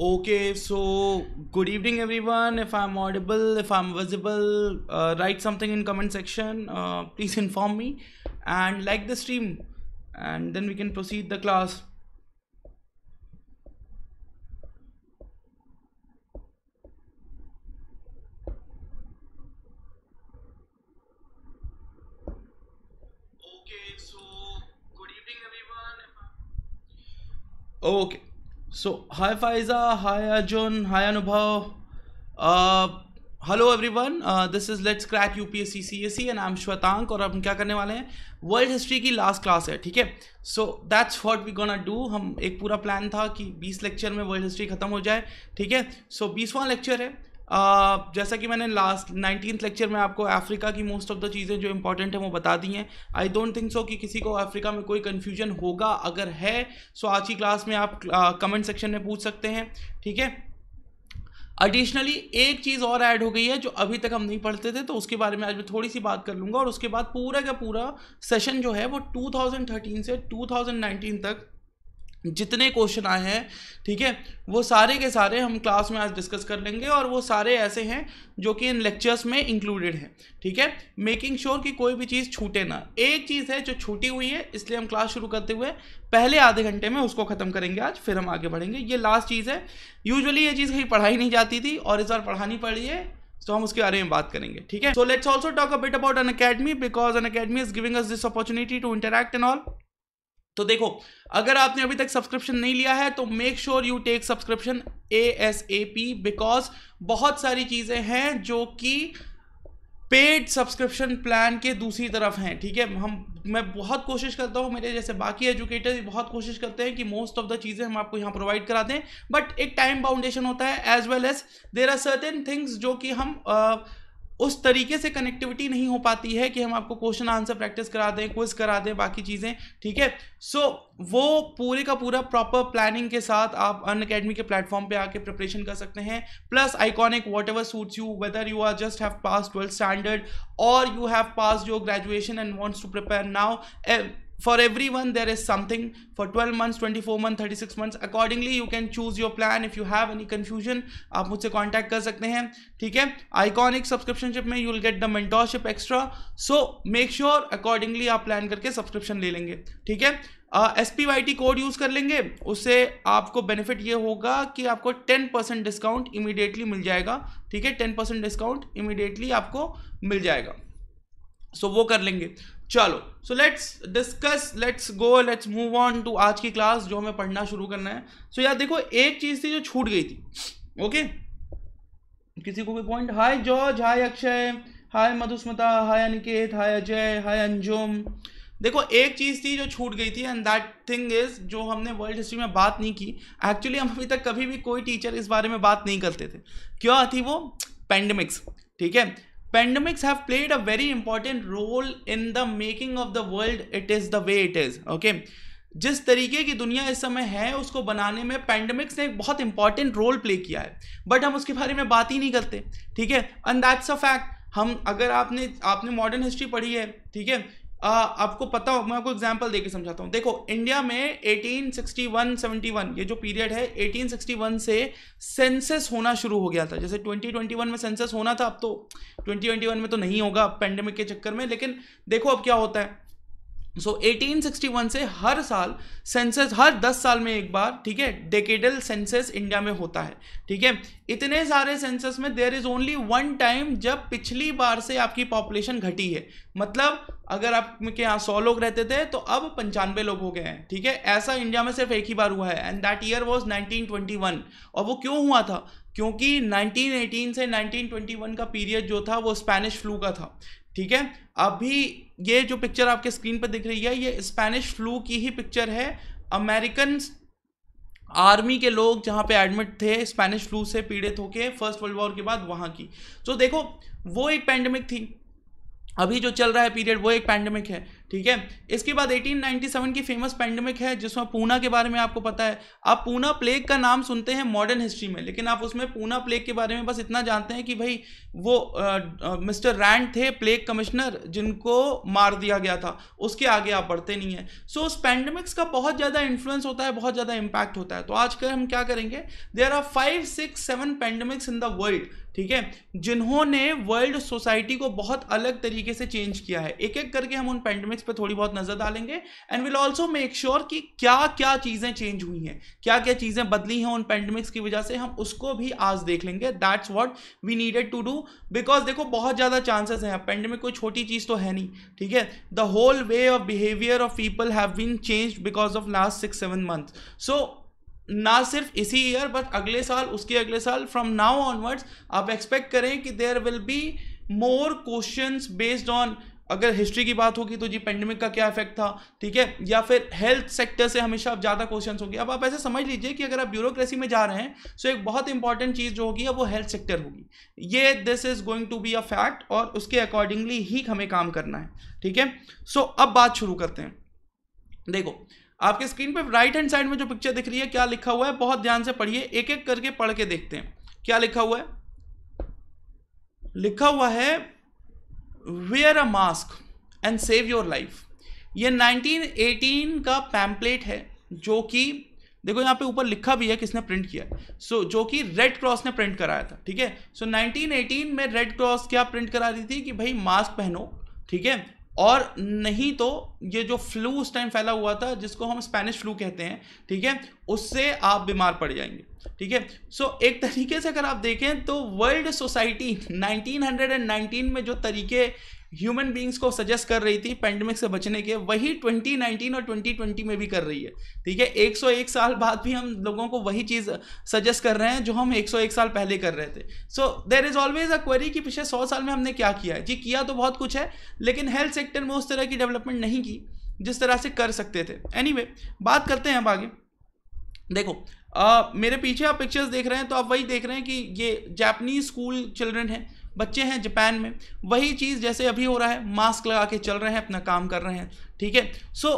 Okay, so good evening everyone. If I'm audible, if I'm visible, uh, write something in comment section. Uh, please inform me and like the stream and then we can proceed the class. Okay, so good evening everyone. Okay so hi Faiza hi Arjun hi Anubhav hello everyone this is let's crack U P S C C S C and I am Shwetank और हम क्या करने वाले हैं world history की last class है ठीक है so that's what we gonna do हम एक पूरा प्लान था कि 20 लेक्चर में वर्ल्ड हिस्ट्री खत्म हो जाए ठीक है सो बीसवां लेक्चर है Uh, जैसा कि मैंने लास्ट नाइनटीन लेक्चर में आपको अफ्रीका की मोस्ट ऑफ द चीज़ें जो इंपॉर्टेंट हैं वो बता दी हैं आई डोंट थिंक सो कि किसी को अफ्रीका में कोई कन्फ्यूजन होगा अगर है सो आज की क्लास में आप कमेंट uh, सेक्शन में पूछ सकते हैं ठीक है एडिशनली एक चीज़ और ऐड हो गई है जो अभी तक हम नहीं पढ़ते थे तो उसके बारे में आज मैं थोड़ी सी बात कर लूँगा और उसके बाद पूरा का पूरा सेशन जो है वो 2013 से 2019 तक जितने क्वेश्चन आए हैं ठीक है वो सारे के सारे हम क्लास में आज डिस्कस कर लेंगे और वो सारे ऐसे हैं जो कि इन लेक्चर्स में इंक्लूडेड हैं ठीक है मेकिंग श्योर sure कि कोई भी चीज़ छूटे ना एक चीज़ है जो छूटी हुई है इसलिए हम क्लास शुरू करते हुए पहले आधे घंटे में उसको ख़त्म करेंगे आज फिर हम आगे बढ़ेंगे ये लास्ट चीज़ है यूजअली ये चीज़ कहीं पढ़ाई नहीं जाती थी और इस बार पढ़ानी पड़ी है तो हम उसके बारे में बात करेंगे ठीक है so let's also talk a bit about Unacademy because Unacademy is giving us this opportunity to interact and all तो देखो अगर आपने अभी तक सब्सक्रिप्शन नहीं लिया है तो make sure you take subscription A S A P because बहुत सारी चीज़ें हैं जो कि पेड सब्सक्रिप्शन प्लान के दूसरी तरफ हैं ठीक है हम मैं बहुत कोशिश करता हूँ मेरे जैसे बाकी एजुकेटर्स बहुत कोशिश करते हैं कि मोस्ट ऑफ द चीज़ें हम आपको यहाँ प्रोवाइड करा दें बट एक टाइम बाउंडेशन होता है as well as there are certain things जो कि हम uh, उस तरीके से कनेक्टिविटी नहीं हो पाती है कि हम आपको क्वेश्चन आंसर प्रैक्टिस करा दें क्विज करा दें बाकी चीज़ें ठीक है सो वो पूरे का पूरा प्रॉपर प्लानिंग के साथ आप अन अकेडमी के प्लेटफॉर्म पे आके प्रिपरेशन कर सकते हैं plus Iconic whatever suits you whether you are just have pass twelfth standard और you have pass your graduation and wants to prepare now for everyone there is something for twelve for twenty four month thirty six month accordingly you can choose your plan if you have any confusion आप मुझसे contact कर सकते हैं ठीक है Iconic subscriptionship में you will get the mentorship extra so make sure accordingly आप plan करके सब्सक्रिप्शन ले लेंगे ठीक है S P Y T code use कर लेंगे उससे आपको बेनिफिट ये होगा कि आपको टेन परसेंट डिस्काउंट इमिडिएटली मिल जाएगा ठीक है टेन परसेंट डिस्काउंट इमिडिएटली आपको मिल जाएगा सो so, वो कर लेंगे चलो so let's discuss let's go let's move on to आज की क्लास जो हमें पढ़ना शुरू करना है सो so, यार देखो एक चीज़ थी जो छूट गई थी ओके okay? किसी को भी point hi George hi Akshay hi Madhusmita hi Aniket hi Ajay hi Anjum देखो एक चीज़ थी जो छूट गई थी एंड दैट थिंग इज़ जो हमने वर्ल्ड हिस्ट्री में बात नहीं की एक्चुअली हम अभी तक कभी भी कोई टीचर इस बारे में बात नहीं करते थे क्यों थी वो पेंडेमिक्स ठीक है pandemics have played a very important role in the making of the world it is the way it is okay जिस तरीके की दुनिया इस समय है उसको बनाने में पैंडमिक्स ने एक बहुत इंपॉर्टेंट रोल प्ले किया है बट हम उसके बारे में बात ही नहीं करते ठीक है एंड दैट्स अ फैक्ट हम अगर आपने आपने मॉडर्न हिस्ट्री पढ़ी है ठीक है आ, आपको पता हो मैं आपको एग्जाम्पल देके समझाता हूँ देखो इंडिया में 1861 71 ये जो पीरियड है 1861 से सेंसस होना शुरू हो गया था जैसे 2021 में सेंसस होना था अब तो 2021 में तो नहीं होगा पेंडेमिक के चक्कर में लेकिन देखो अब क्या होता है सो so, 1861 से हर साल सेंसस हर 10 साल में एक बार ठीक है डेकेडल सेंसस इंडिया में होता है ठीक है इतने सारे सेंसस में there is only one time जब पिछली बार से आपकी पॉपुलेशन घटी है मतलब अगर आपके यहाँ सौ लोग रहते थे तो अब पंचानवे लोग हो गए हैं ठीक है ऐसा इंडिया में सिर्फ एक ही बार हुआ है and that year was nineteen और वो क्यों हुआ था क्योंकि 1918 से 1921 का पीरियड जो था वो स्पेनिश फ्लू का था ठीक है अभी ये जो पिक्चर आपके स्क्रीन पर दिख रही है ये स्पेनिश फ्लू की ही पिक्चर है अमेरिकन आर्मी के लोग जहाँ पे एडमिट थे स्पेनिश फ्लू से पीड़ित होके फर्स्ट वर्ल्ड वॉर के बाद वहाँ की तो देखो वो एक पैंडमिक थी अभी जो चल रहा है पीरियड वो एक पैंडमिक है ठीक है इसके बाद 1897 की फेमस पैंडमिक है जिसमें पूना के बारे में आपको पता है आप पूना प्लेग का नाम सुनते हैं मॉडर्न हिस्ट्री में लेकिन आप उसमें पूना प्लेग के बारे में बस इतना जानते हैं कि भाई वो मिस्टर रैंड थे प्लेग कमिश्नर जिनको मार दिया गया था उसके आगे आप बढ़ते नहीं हैं सो so, उस पैंडमिक्स का बहुत ज़्यादा इन्फ्लुएंस होता है बहुत ज़्यादा इम्पैक्ट होता है तो आजकल हम क्या करेंगे there are five six seven pandemics in the world ठीक है जिन्होंने वर्ल्ड सोसाइटी को बहुत अलग तरीके से चेंज किया है एक एक करके हम उन पेंडेमिक्स पर थोड़ी बहुत नजर डालेंगे and will also make sure कि क्या क्या चीज़ें चेंज हुई हैं क्या क्या चीज़ें बदली हैं उन पेंडेमिक्स की वजह से हम उसको भी आज देख लेंगे that's what we needed to do because देखो बहुत ज़्यादा चांसेस हैं पेंडेमिक कोई छोटी चीज़ तो है नहीं ठीक है the whole way of behaviour of people have been change because of last six seven month so ना सिर्फ इसी ईयर बट अगले साल उसके अगले साल फ्रॉम नाउ ऑनवर्ड्स आप एक्सपेक्ट करें कि there will be more question based on अगर हिस्ट्री की बात होगी तो जी पेंडेमिक का क्या इफेक्ट था ठीक है या फिर हेल्थ सेक्टर से हमेशा अब ज़्यादा क्वेश्चन होंगे अब आप ऐसे समझ लीजिए कि अगर आप ब्यूरोक्रेसी में जा रहे हैं सो तो एक बहुत इंपॉर्टेंट चीज़ जो होगी अब वो हेल्थ सेक्टर होगी ये this is going to be a fact और उसके अकॉर्डिंगली ही हमें काम करना है ठीक है सो अब बात शुरू करते हैं देखो आपके स्क्रीन पर राइट हैंड साइड में जो पिक्चर दिख रही है क्या लिखा हुआ है बहुत ध्यान से पढ़िए एक एक करके पढ़ के देखते हैं क्या लिखा हुआ है लिखा हुआ है wear a mask and save your life ये 1918 का पैम्पलेट है जो कि देखो यहाँ पे ऊपर लिखा भी है किसने प्रिंट किया सो so, जो कि रेड क्रॉस ने प्रिंट कराया था ठीक है सो so, 1918 में रेड क्रॉस क्या प्रिंट करा रही थी कि भाई मास्क पहनो ठीक है और नहीं तो ये जो फ्लू उस टाइम फैला हुआ था जिसको हम स्पेनिश फ्लू कहते हैं ठीक है उससे आप बीमार पड़ जाएंगे ठीक है सो एक तरीके से अगर आप देखें तो वर्ल्ड सोसाइटी 1919 में जो तरीके ह्यूमन बींग्स को सजेस्ट कर रही थी पेंडेमिक से बचने के वही 2019 और 2020 में भी कर रही है ठीक है 101 साल बाद भी हम लोगों को वही चीज़ सजेस्ट कर रहे हैं जो हम 101 साल पहले कर रहे थे so there is always a query कि पिछले सौ साल में हमने क्या किया है जी किया तो बहुत कुछ है लेकिन हेल्थ सेक्टर में उस तरह की डेवलपमेंट नहीं की जिस तरह से कर सकते थे एनी anyway, बात करते हैं अब आगे देखो आ, मेरे पीछे आप पिक्चर्स देख रहे हैं तो आप वही देख रहे हैं कि ये जापनीज स्कूल चिल्ड्रन हैं बच्चे हैं जापान में वही चीज़ जैसे अभी हो रहा है मास्क लगा के चल रहे हैं अपना काम कर रहे हैं ठीक है so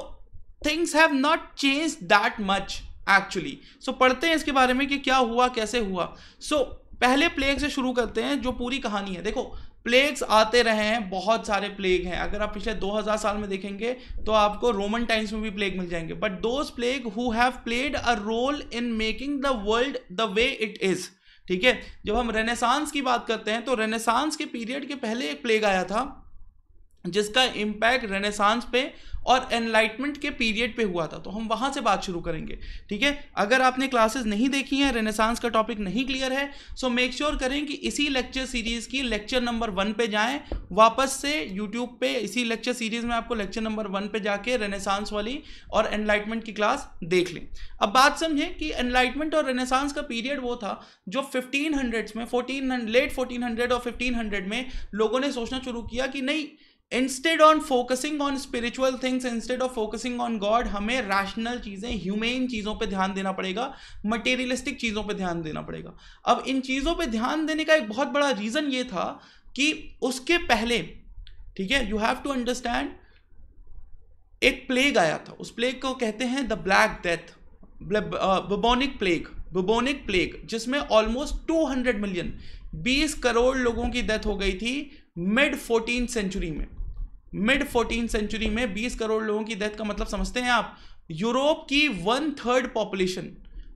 things have not change that much actually so पढ़ते हैं इसके बारे में कि क्या हुआ कैसे हुआ सो so, पहले प्लेग से शुरू करते हैं जो पूरी कहानी है देखो प्लेग्स आते रहे हैं बहुत सारे प्लेग हैं अगर आप पिछले 2000 साल में देखेंगे तो आपको रोमन टाइम्स में भी प्लेग मिल जाएंगे but those plague who have played a role in making the world the way it is ठीक है जब हम रेनेसांस की बात करते हैं तो रेनेसांस के पीरियड के पहले एक प्लेग आया था जिसका इम्पैक्ट रेनेसांस पे और एनलाइटमेंट के पीरियड पे हुआ था तो हम वहाँ से बात शुरू करेंगे ठीक है अगर आपने क्लासेस नहीं देखी हैं रेनेसांस का टॉपिक नहीं क्लियर है सो मेक श्योर करें कि इसी लेक्चर सीरीज़ की लेक्चर नंबर वन पे जाएं वापस से यूट्यूब पे इसी लेक्चर सीरीज़ में आपको लेक्चर नंबर वन पे जाके रेनेसांस वाली और एनलाइटमेंट की क्लास देख लें अब बात समझें कि एनलाइटमेंट और रेनेसांस का पीरियड वो था जो फिफ्टीन में फोर्टीन लेट फोर्टीन और फिफ्टीन में लोगों ने सोचना शुरू किया कि नहीं instead on focusing on spiritual things instead of focusing on God हमें रैशनल चीज़ें ह्यूमेन चीज़ों पर ध्यान देना पड़ेगा मटेरियलिस्टिक चीज़ों पर ध्यान देना पड़ेगा अब इन चीज़ों पर ध्यान देने का एक बहुत बड़ा रीज़न ये था कि उसके पहले ठीक है यू हैव टू अंडरस्टैंड एक प्लेग आया था उस प्लेग को कहते हैं the black death bubonic plague bubonic plague जिसमें ऑलमोस्ट 200 मिलियन 20 करोड़ लोगों की डेथ हो गई थी मिड फोर्टीन सेंचुरी में मिड फोर्टीन सेंचुरी में 20 करोड़ लोगों की डेथ का मतलब समझते हैं आप यूरोप की one third population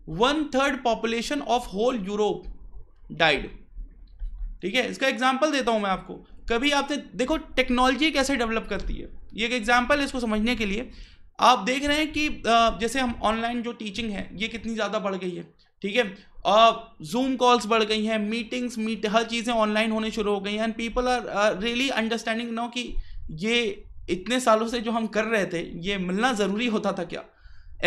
one third population of whole Europe died ठीक है इसका एग्जाम्पल देता हूं मैं आपको कभी आपने देखो टेक्नोलॉजी कैसे डेवलप करती है ये एक एग्जाम्पल है इसको समझने के लिए आप देख रहे हैं कि जैसे हम ऑनलाइन जो टीचिंग है ये कितनी ज़्यादा बढ़ गई है ठीक है जूम कॉल्स बढ़ गई हैं मीटिंग्स मीट हर चीज़ें ऑनलाइन होने शुरू हो गई हैं and people are really understanding no कि ये इतने सालों से जो हम कर रहे थे ये मिलना ज़रूरी होता था क्या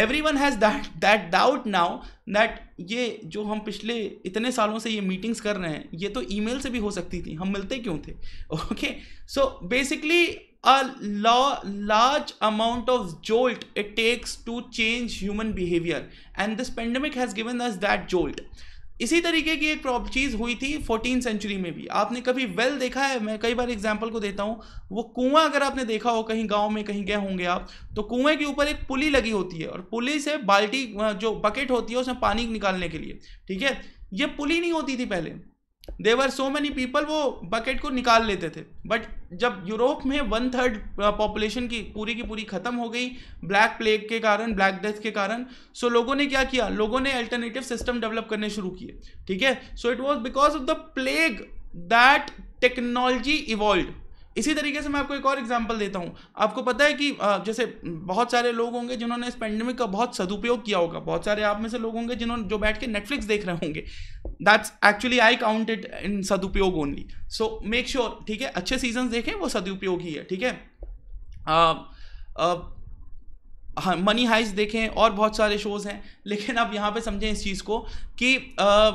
everyone has that that doubt now that ये जो हम पिछले इतने सालों से ये मीटिंग्स कर रहे हैं ये तो मेल से भी हो सकती थी हम मिलते क्यों थे okay so basically a large amount of jolt it takes to change human behaviour and this pandemic has given us that jolt इसी तरीके की एक चीज़ हुई थी फोर्टीन सेंचुरी में भी आपने कभी वेल देखा है मैं कई बार एग्जाम्पल को देता हूँ वो कुआं अगर आपने देखा हो कहीं गांव में कहीं गए होंगे आप तो कुएं के ऊपर एक पुली लगी होती है और पुली से बाल्टी जो बकेट होती है उसमें पानी निकालने के लिए ठीक है ये पुली नहीं होती थी पहले देवर सो मैनी पीपल वो बकेट को निकाल लेते थे बट जब यूरोप में वन थर्ड पॉपुलेशन की पूरी की पूरी ख़त्म हो गई ब्लैक प्लेग के कारण ब्लैक डेथ के कारण सो so लोगों ने क्या किया लोगों ने अल्टरनेटिव सिस्टम डेवलप करने शुरू किए ठीक है so it was because of the plague that technology evolve इसी तरीके से मैं आपको एक और एग्जाम्पल देता हूँ आपको पता है कि जैसे बहुत सारे लोग होंगे जिन्होंने इस पेंडेमिक का बहुत सदुपयोग किया होगा बहुत सारे आप में से लोग होंगे जिन्होंने जो बैठ के नेटफ्लिक्स देख रहे होंगे that's actually I count it in सदुपयोग ओनली सो मेक श्योर ठीक है अच्छे सीजन देखें वो सदुपयोग ही है ठीक है मनी हाइस देखें और बहुत सारे शोज़ हैं लेकिन आप यहाँ पे समझें इस चीज़ को कि आ,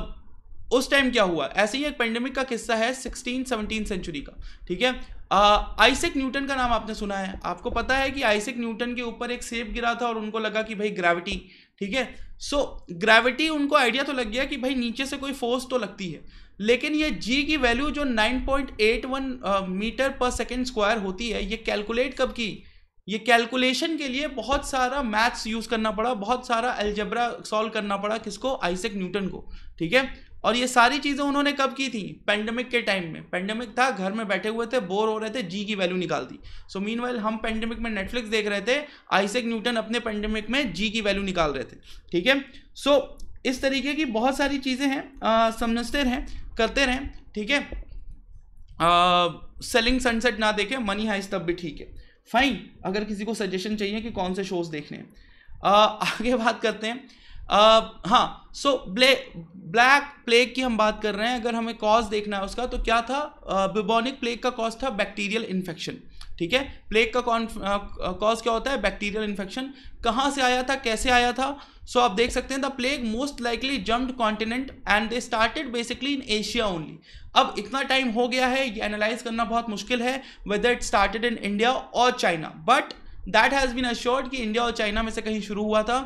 उस टाइम क्या हुआ ऐसे ही एक पेंडेमिक का किस्सा है सिक्सटीन सेवनटीन सेंचुरी का ठीक है आइसेक न्यूटन का नाम आपने सुना है आपको पता है कि आइसेक न्यूटन के ऊपर एक सेब गिरा था और उनको लगा कि भाई ग्रेविटी ठीक है सो ग्रेविटी उनको आइडिया तो लग गया कि भाई नीचे से कोई फोर्स तो लगती है लेकिन ये जी की वैल्यू जो 9.81 मीटर पर सेकेंड स्क्वायर होती है ये कैलकुलेट कब की ये कैलकुलेशन के लिए बहुत सारा मैथ्स यूज़ करना पड़ा बहुत सारा एल्जबरा सॉल्व करना पड़ा किसको आइसेक न्यूटन को ठीक है और ये सारी चीज़ें उन्होंने कब की थी पेंडेमिक के टाइम में पेंडेमिक था घर में बैठे हुए थे बोर हो रहे थे जी की वैल्यू निकाल दी सो मीन हम पेंडेमिक में नेटफ्लिक्स देख रहे थे आइसेक न्यूटन अपने पेंडेमिक में जी की वैल्यू निकाल रहे थे ठीक है सो इस तरीके की बहुत सारी चीज़ें हैं समझते रहें करते रहें ठीक है सेलिंग सनसेट ना देखें मनी हाइस तब भी ठीक है फाइन अगर किसी को सजेशन चाहिए कि कौन से शोज़ देखने हैं आगे बात करते हैं हाँ सो ब्ले ब्लैक प्लेग की हम बात कर रहे हैं अगर हमें कॉज देखना है उसका तो क्या था बिबोनिक प्लेग का कॉज था बैक्टीरियल इन्फेक्शन ठीक है प्लेग का कॉज क्या होता है बैक्टीरियल इन्फेक्शन कहाँ से आया था कैसे आया था सो so, आप देख सकते हैं the plague most likely jumped continent and they started basically in Asia only अब इतना टाइम हो गया है ये एनालाइज करना बहुत मुश्किल है whether it started in India और China but that has been assured कि इंडिया और चाइना में से कहीं शुरू हुआ था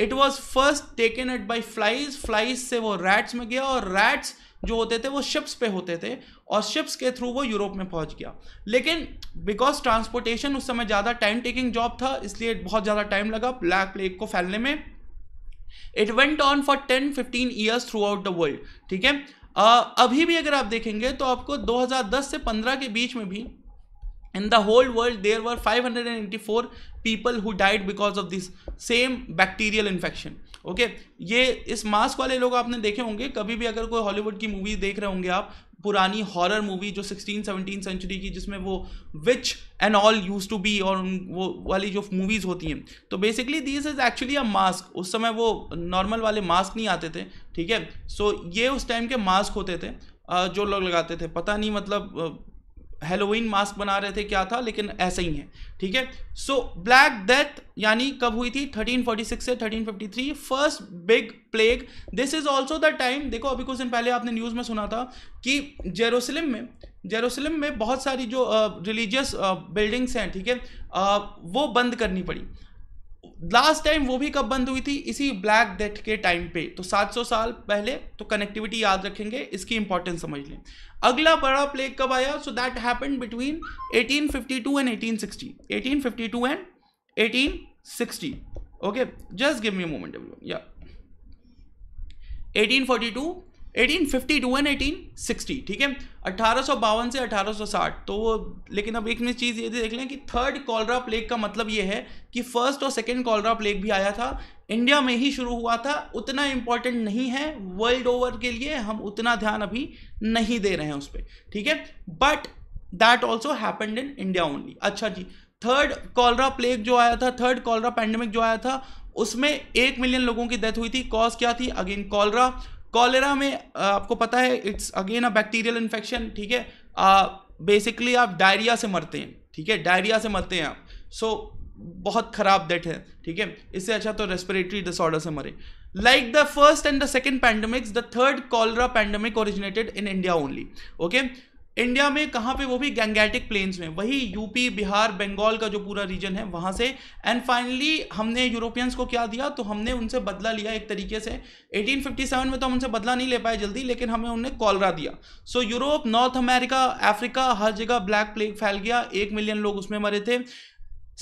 it was first taken at by flies flies से वो रैट्स में गया और रैट्स जो होते थे वो शिप्स पे होते थे और शिप्स के थ्रू वो यूरोप में पहुंच गया लेकिन बिकॉज ट्रांसपोर्टेशन उस समय ज़्यादा टाइम टेकिंग जॉब था इसलिए बहुत ज़्यादा टाइम लगा ब्लैक प्लेग को फैलने में it went on for ten fifteen years throughout the world ठीक है अभी भी अगर आप देखेंगे तो आपको 2010 से 15 के बीच में भी in the whole world there were 584 people who died because of this same bacterial infection okay okay? ये इस मास्क वाले लोग आपने देखे होंगे कभी भी अगर कोई हॉलीवुड की मूवी देख रहे होंगे आप पुरानी हॉरर मूवी जो 16 17 सेंचुरी की जिसमें वो witch and all use to be और वो वाली जो मूवीज़ होती हैं तो basically this is actually a mask उस समय वो नॉर्मल वाले मास्क नहीं आते थे ठीक है सो so, ये उस टाइम के मास्क होते थे जो लोग लगाते थे पता नहीं मतलब हेलोइन मास्क बना रहे थे क्या था लेकिन ऐसा ही है ठीक है सो ब्लैक डेथ यानी कब हुई थी 1346 से 1353 first big plague this is also the time देखो अभी कुछ दिन पहले आपने न्यूज़ में सुना था कि जेरोसलम में जेरोसलम में बहुत सारी जो रिलीजियस बिल्डिंग्स हैं ठीक है आ, वो बंद करनी पड़ी लास्ट टाइम वो भी कब बंद हुई थी इसी ब्लैक डेथ के टाइम पे तो 700 साल पहले तो कनेक्टिविटी याद रखेंगे इसकी इंपॉर्टेंस समझ लें अगला बड़ा प्लेग कब आया so that happen between 1852 and 1860 1852 and 1860 okay just give me moment या 1842 1852 एंड 1860 ठीक है अठारह से 1860 तो वो लेकिन अब एक में चीज़ ये देख लें कि थर्ड कॉलरा प्लेग का मतलब ये है कि फर्स्ट और सेकेंड कॉलरा प्लेग भी आया था इंडिया में ही शुरू हुआ था उतना इंपॉर्टेंट नहीं है वर्ल्ड ओवर के लिए हम उतना ध्यान अभी नहीं दे रहे हैं उस पर ठीक है but that also happened in India only अच्छा जी थर्ड कॉलरा प्लेग जो आया था थर्ड कॉलरा पैंडमिक जो आया था उसमें एक मिलियन लोगों की डेथ हुई थी कॉज क्या थी अगेन कॉलरा कॉलेरा में आपको पता है it's again a bacterial infection ठीक है बेसिकली आप डायरिया से मरते हैं ठीक है डायरिया से मरते हैं आप सो so, बहुत ख़राब डेट है ठीक है इससे अच्छा तो रेस्पिरेटरी डिसऑर्डर से मरे like the first and the second pandemics the third cholera pandemic originated in India only okay India में कहाँ पे वो भी गैंगेटिक प्लेन्स में वही यूपी बिहार बंगाल का जो पूरा रीजन है वहाँ से एंड फाइनली हमने यूरोपियंस को क्या दिया तो हमने उनसे बदला लिया एक तरीके से 1857 में तो हम उनसे बदला नहीं ले पाए जल्दी लेकिन हमें उनने कॉलरा दिया so Europe North America Africa हर जगह ब्लैक प्लेग फैल गया एक मिलियन लोग उसमें मरे थे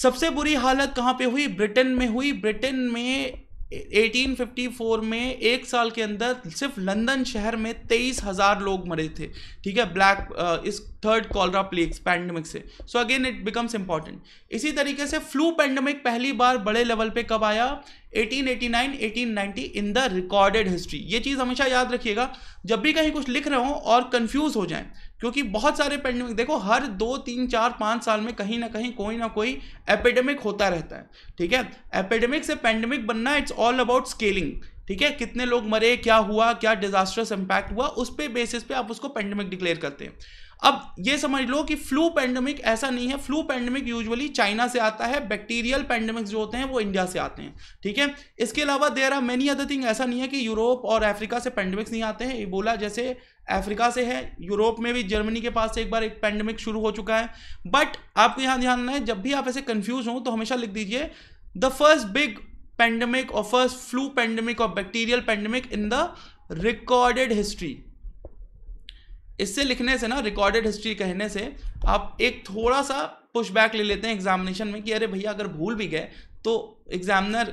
सबसे बुरी हालत कहाँ पे हुई ब्रिटेन में हुई ब्रिटेन में 1854 में एक साल के अंदर सिर्फ लंदन शहर में तेईस हज़ार लोग मरे थे ठीक है ब्लैक uh, इस थर्ड कॉलरा प्लेग्स पैंडमिक से so again it becomes important इसी तरीके से फ्लू पैंडमिक पहली बार बड़े लेवल पे कब आया 1889, 1890 इन द रिकॉर्डेड हिस्ट्री ये चीज़ हमेशा याद रखिएगा जब भी कहीं कुछ लिख रहे हो और कंफ्यूज हो जाएं क्योंकि बहुत सारे पेंडेमिक देखो हर दो तीन चार पाँच साल में कहीं ना कहीं कोई ना कोई एपेडेमिक होता रहता है ठीक है एपेडेमिक से पेंडेमिक बनना इट्स ऑल अबाउट स्केलिंग ठीक है कितने लोग मरे क्या हुआ क्या डिजास्टर्स इम्पैक्ट हुआ उस पर बेसिस पे आप उसको पेंडेमिक डिक्लेयर करते हैं अब ये समझ लो कि फ्लू पैंडमिक ऐसा नहीं है फ्लू पैंडमिक यूजुअली चाइना से आता है बैक्टीरियल पैंडमिक्स जो होते हैं वो इंडिया से आते हैं ठीक है इसके अलावा there are many other thing ऐसा नहीं है कि यूरोप और अफ्रीका से पैंडमिक्स नहीं आते हैं इबोला जैसे अफ्रीका से है यूरोप में भी जर्मनी के पास से एक बार एक पैंडमिक शुरू हो चुका है बट आपको यहाँ ध्यान रखना है जब भी आप ऐसे कन्फ्यूज हों तो हमेशा लिख दीजिए द फर्स्ट बिग पैंडमिक और फर्स्ट फ्लू पैंडमिक और bacterial pandemic in the recorded history इससे लिखने से ना रिकॉर्डेड हिस्ट्री कहने से आप एक थोड़ा सा पुशबैक ले लेते हैं एग्जामिनेशन में कि अरे भैया अगर भूल भी गए तो एग्जामिनर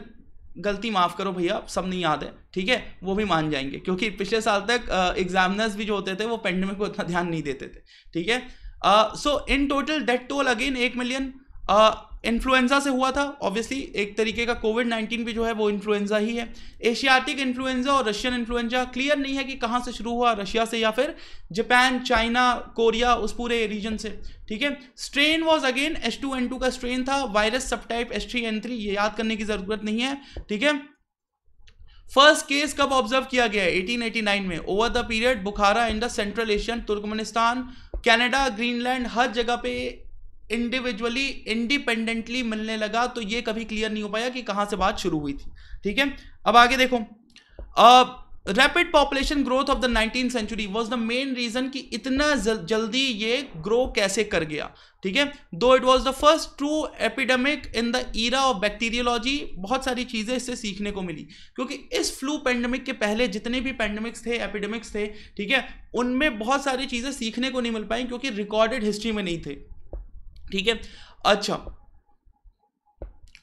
गलती माफ़ करो भैया सब नहीं याद है ठीक है वो भी मान जाएंगे क्योंकि पिछले साल तक एग्जामिनर्स भी जो होते थे वो पेंडेमिक को इतना ध्यान नहीं देते थे ठीक है so in total death toll again एक मिलियन इन्फ्लुएंजा से हुआ था ऑब्वियसली एक तरीके का कोविड नाइन्टीन भी जो है वो इन्फ्लुएंजा ही है एशियाटिक इन्फ्लुएंजा और रशियन इन्फ्लुएंजा क्लियर नहीं है कि कहाँ से शुरू हुआ रशिया से या फिर जापान चाइना कोरिया उस पूरे रीजन से ठीक है strain was again H two N two का स्ट्रेन था virus subtype S three N three ये याद करने की ज़रूरत नहीं है ठीक है फर्स्ट केस कब ऑब्जर्व किया गया है 1889 में over the period Bukhara in the central Asian Turkmenistan Canada Greenland हर जगह पे इंडिविजुअली इंडिपेंडेंटली मिलने लगा तो ये कभी क्लियर नहीं हो पाया कि कहां से बात शुरू हुई थी ठीक है अब आगे देखो rapid population growth of the nineteen century was the main reason कि इतना जल, जल्दी ये ग्रो कैसे कर गया ठीक है though it was the first true epidemic in the era of bacteriology बहुत सारी चीज़ें इससे सीखने को मिली क्योंकि इस फ्लू पेंडेमिक के पहले जितने भी पेंडेमिक्स थे एपिडेमिक्स थे ठीक है उनमें बहुत सारी चीज़ें सीखने को नहीं मिल पाई क्योंकि रिकॉर्डेड हिस्ट्री में नहीं थे ठीक है अच्छा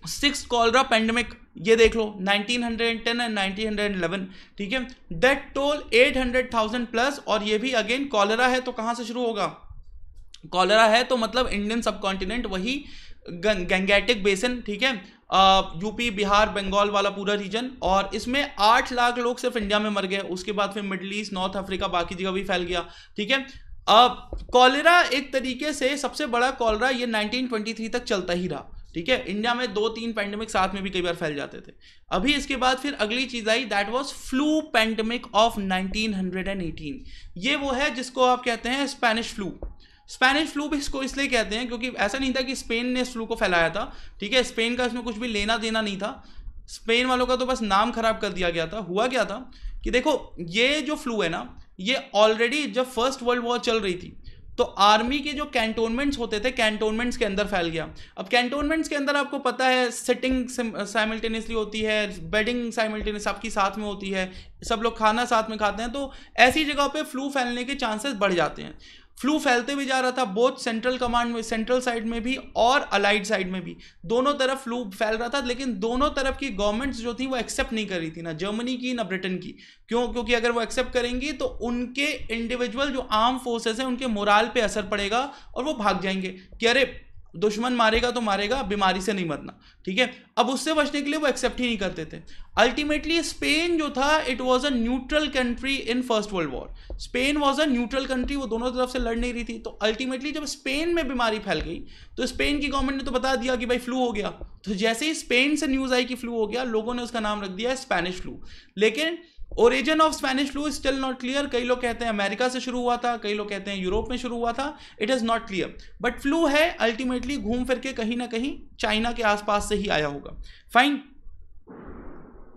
सिक्स कॉलरा पेंडेमिक ये देख लो 1910 एंड 1911 ठीक है डेट टोल 800,000 प्लस और ये भी अगेन कॉलरा है तो कहां से शुरू होगा कॉलरा है तो मतलब इंडियन सब कॉन्टिनेंट वही गंगेटिक बेसन ठीक है यूपी बिहार बंगाल वाला पूरा रीजन और इसमें आठ लाख लोग सिर्फ इंडिया में मर गए उसके बाद फिर मिडल ईस्ट नॉर्थ अफ्रीका बाकी जगह भी फैल गया ठीक है कॉलेरा एक तरीके से सबसे बड़ा कॉलरा ये 1923 तक चलता ही रहा ठीक है इंडिया में दो तीन पैंडमिक साथ में भी कई बार फैल जाते थे अभी इसके बाद फिर अगली चीज आई that was flu pandemic of 1918 ये वो है जिसको आप कहते हैं स्पेनिश फ्लू स्पेनिश फ्लू भी इसको इसलिए कहते हैं क्योंकि ऐसा नहीं था कि स्पेन ने इस फ्लू को फैलाया था ठीक है स्पेन का इसमें कुछ भी लेना देना नहीं था स्पेन वालों का तो बस नाम खराब कर दिया गया था हुआ क्या था कि देखो ये जो फ्लू है ना ये ऑलरेडी जब फर्स्ट वर्ल्ड वॉर चल रही थी तो आर्मी के जो कैंटोनमेंट्स होते थे कैंटोनमेंट्स के अंदर फैल गया अब कैंटोनमेंट्स के अंदर आपको पता है सिटिंग साइमल्टेनियसली होती है बेडिंग साइमल्टेनियस आपकी साथ में होती है सब लोग खाना साथ में खाते हैं तो ऐसी जगह पे फ्लू फैलने के चांसेस बढ़ जाते हैं फ्लू फैलते भी जा रहा था बोथ सेंट्रल कमांड में सेंट्रल साइड में भी और अलाइड साइड में भी दोनों तरफ फ्लू फैल रहा था लेकिन दोनों तरफ की गवर्नमेंट्स जो थी वो एक्सेप्ट नहीं कर रही थी ना जर्मनी की ना ब्रिटेन की क्यों क्योंकि अगर वो एक्सेप्ट करेंगी तो उनके इंडिविजुअल जो आर्म फोर्सेस हैं उनके मोराल पे असर पड़ेगा और वो भाग जाएंगे कि अरे दुश्मन मारेगा तो मारेगा बीमारी से नहीं मरना ठीक है अब उससे बचने के लिए वो एक्सेप्ट ही नहीं करते थे अल्टीमेटली स्पेन जो था it was a neutral country in first world war Spain was a neutral country वो दोनों तरफ से लड़ नहीं रही थी तो अल्टीमेटली जब स्पेन में बीमारी फैल गई तो स्पेन की गवर्नमेंट ने तो बता दिया कि भाई फ्लू हो गया तो जैसे ही स्पेन से न्यूज़ आई कि फ्लू हो गया लोगों ने उसका नाम रख दिया स्पेनिश फ्लू लेकिन origin of Spanish flu still not clear कई लोग कहते हैं अमेरिका से शुरू हुआ था कई लोग कहते हैं यूरोप में शुरू हुआ था it is not clear but flu है अल्टीमेटली घूम फिर के कहीं ना कहीं चाइना के आसपास से ही आया होगा फाइन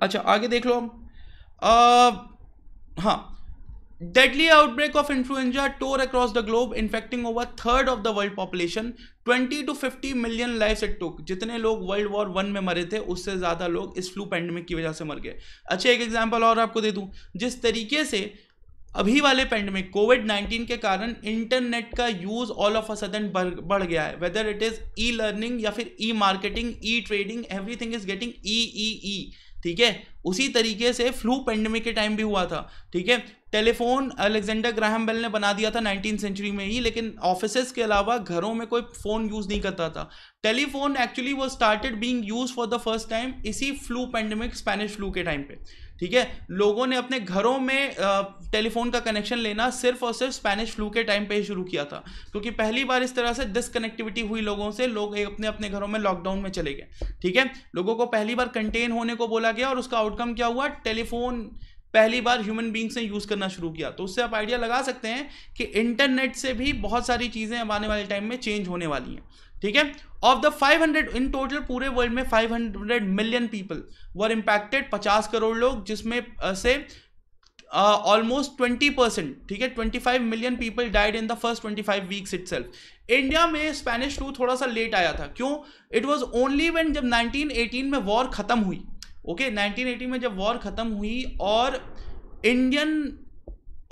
अच्छा आगे देख लो हम हाँ deadly outbreak of influenza tore across the globe infecting over third of the world population twenty to fifty million life it took जितने लोग वर्ल्ड वॉर वन में मरे थे उससे ज़्यादा लोग इस फ्लू पैंडमिक की वजह से मर गए अच्छा एक एग्जाम्पल और आपको दे दूँ जिस तरीके से अभी वाले पेंडेमिक कोविड नाइन्टीन के कारण इंटरनेट का use all of a sudden बढ़ गया है whether it is e learning या फिर e marketing e trading everything is getting e e e ठीक है उसी तरीके से फ्लू पेंडेमिक के टाइम भी हुआ था ठीक है टेलीफोन अलेक्जेंडर ग्राहम बेल ने बना दिया था नाइनटीन सेंचुरी में ही लेकिन ऑफिस के अलावा घरों में कोई फ़ोन यूज़ नहीं करता था टेलीफोन एक्चुअली वो started being use for the first time इसी फ्लू पेंडेमिक स्पेनिश फ्लू के टाइम पे ठीक है लोगों ने अपने घरों में टेलीफोन का कनेक्शन लेना सिर्फ और सिर्फ स्पेनिश फ्लू के टाइम पे ही शुरू किया था क्योंकि पहली बार इस तरह से डिसकनेक्टिविटी हुई लोगों से लोग अपने अपने घरों में लॉकडाउन में चले गए ठीक है लोगों को पहली बार कंटेन होने को बोला गया और उसका आउटकम क्या हुआ टेलीफोन पहली बार ह्यूमन बींग्स ने यूज़ करना शुरू किया तो उससे आप आइडिया लगा सकते हैं कि इंटरनेट से भी बहुत सारी चीज़ें अब आने वाले टाइम में चेंज होने वाली हैं ठीक है ऑफ द 500 इन टोटल पूरे वर्ल्ड में 500 million people were impacted 50 crore लोग जिसमें से ऑलमोस्ट ट्वेंटी परसेंट ठीक है twenty five million people died in the first twenty five weeks it India में स्पेनिश फ्लू थोड़ा सा लेट आया था क्यों इट वॉज ओनली वेन जब 1918 में वॉर खत्म हुई ओके 1980 में जब वॉर ख़त्म हुई और इंडियन